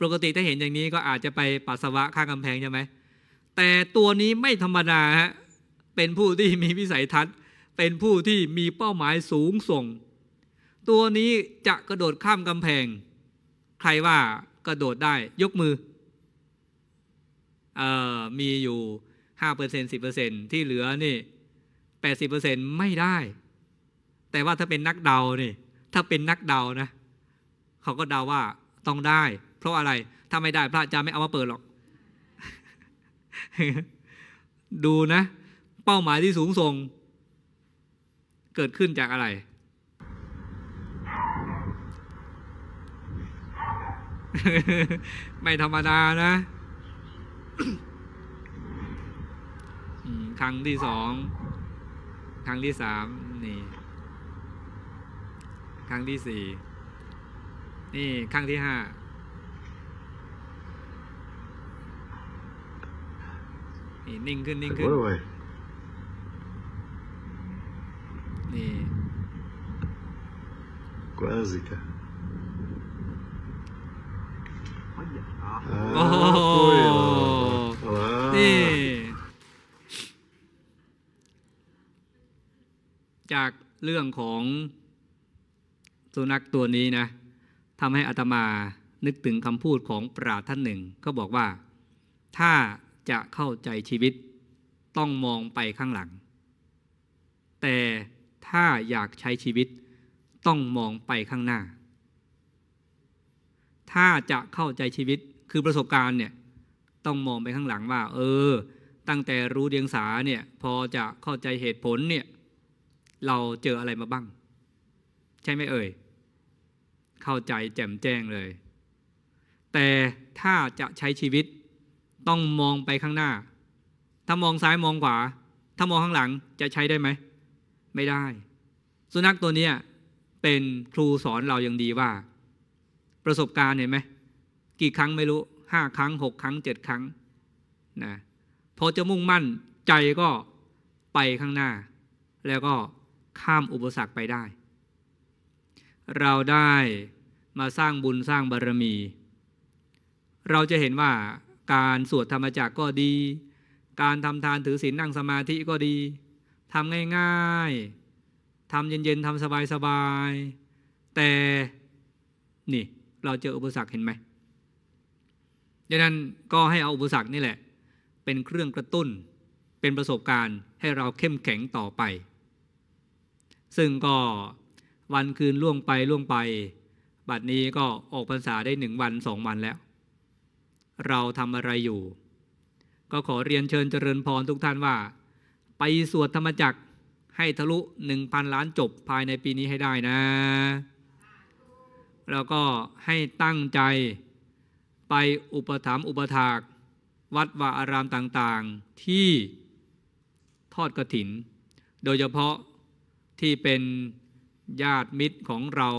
Speaker 1: ปกติถ้าเห็นอย่างนี้ก็อาจจะไปปัสสาวะข้างกำแพงใช่ไหมแต่ตัวนี้ไม่ธรรมดาฮะเป็นผู้ที่มีวิสัยทัศน์ เป็นผู้ที่มีเป้าหมายสูงส่ง ตัวนี้จะกระโดดข้ามกำแพง ใครว่ากระโดดได้ยกมือมีอยู่ 5% 10%ที่เหลือนี่80%ไม่ได้ แต่ว่าถ้าเป็นนักเดานี่ถ้าเป็นนักเดานะเขาก็เดาว่าต้องได้ เพราะอะไร ถ้าไม่ได้พระอาจารย์ไม่เอามาเปิดหรอก ดูนะ เป้าหมายที่สูงส่งเกิดขึ้นจากอะไร ไม่ธรรมดานะครั้งที่สอง ครั้งที่สามนี่ ครั้งที่สี่ นี่ ครั้งที่ห้านี่นิ่งขึ้นนิ่งขึ้น
Speaker 2: นี่ q u า s e c a ั a โอ้โหนี่
Speaker 1: จากเรื่องของ สุนัขตัวนี้นะทำให้อัตมานึกถึงคำพูดของปราท่านหนึ่งเขาบอกว่า ถ้าจะเข้าใจชีวิต ต้องมองไปข้างหลัง แต่ถ้าอยากใช้ชีวิตต้องมองไปข้างหน้า ถ้าจะเข้าใจชีวิตคือประสบการณ์เนี่ยต้องมองไปข้างหลังว่า เออ ตั้งแต่รู้เดียงสาเนี่ย พอจะเข้าใจเหตุผลเนี่ย เราเจออะไรมาบ้าง ใช่ไหมเอ่ย เข้าใจแจ่มแจ้งเลย แต่ถ้าจะใช้ชีวิต ต้องมองไปข้างหน้า ถ้ามองซ้ายมองขวา ถ้ามองข้างหลังจะใช้ได้ไหม ไม่ได้ สุนัขตัวนี้ เป็นครูสอนเราอย่างดีว่า ประสบการณ์เห็นไหมกี่ครั้งไม่รู้ห้าครั้งหกครั้งเจ็ดครั้งนะพอจะมุ่งมั่นใจก็ไปข้างหน้า แล้วก็ข้ามอุปสรรคไปได้ เราได้มาสร้างบุญสร้างบารรมี เราจะเห็นว่าการสวดธรรมจักก็ดี การทำทานถือศีลนั่งสมาธิก็ดีทำง่ายๆทำเย็นๆทำสบายๆแต่นี่เราเจออุปสรรคเห็นไหมดังนั้นก็ให้เอาอุปสรรคนี่แหละ เป็นเครื่องกระตุ้นเป็นประสบการณ์ให้เราเข้มแข็งต่อไป ซึ่งก็วันคืนล่วงไป ล่วงไป บัดนี้ก็ออกพรรษาได้หนึ่งวันสองวันแล้ว เราทำอะไรอยู่ ก็ขอเรียนเชิญเจริญพรทุกท่านว่า ไปสวดธรรมจักรให้ทะลุหนึ่งพันล้านจบภายในปีนี้ให้ได้นะ แล้วก็ให้ตั้งใจไปอุปถัมภ์อุปถาก วัดวาอารามต่างๆที่ทอดกระถิน โดยเฉพาะที่เป็นญาติมิตรของเรา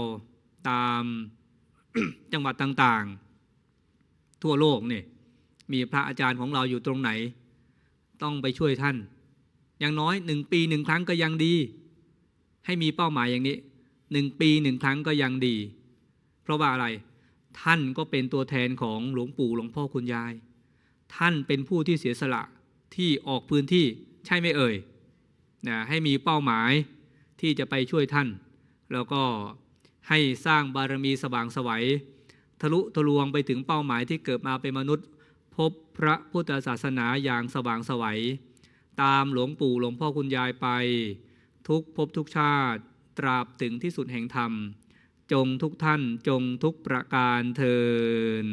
Speaker 1: ตามจังหวัดต่างๆ ทั่วโลกนี่ มีพระอาจารย์ของเราอยู่ตรงไหน ต้องไปช่วยท่าน อย่างน้อยหนึ่งปีหนึ่งครั้งก็ยังดี ให้มีเป้าหมายอย่างนี้หนึ่งปีหนึ่งครั้งก็ยังดี เพราะว่าอะไรท่านก็เป็นตัวแทนของหลวงปู่หลวงพ่อคุณยาย ท่านเป็นผู้ที่เสียสละที่ออกพื้นที่ใช่ไม่เอ่ยนะให้มีเป้าหมายที่จะไปช่วยท่าน แล้วก็ให้สร้างบารมีสว่างสวัยทะลุทะลวงไปถึงเป้าหมายที่เกิดมาเป็นมนุษย์ พบพระพุทธศาสนาอย่างสว่างสวัยตามหลวงปู่หลวงพ่อคุณยายไป ทุกภพทุกชาติตราบถึงที่สุดแห่งธรรมจงทุกท่านจงทุกประการเทิน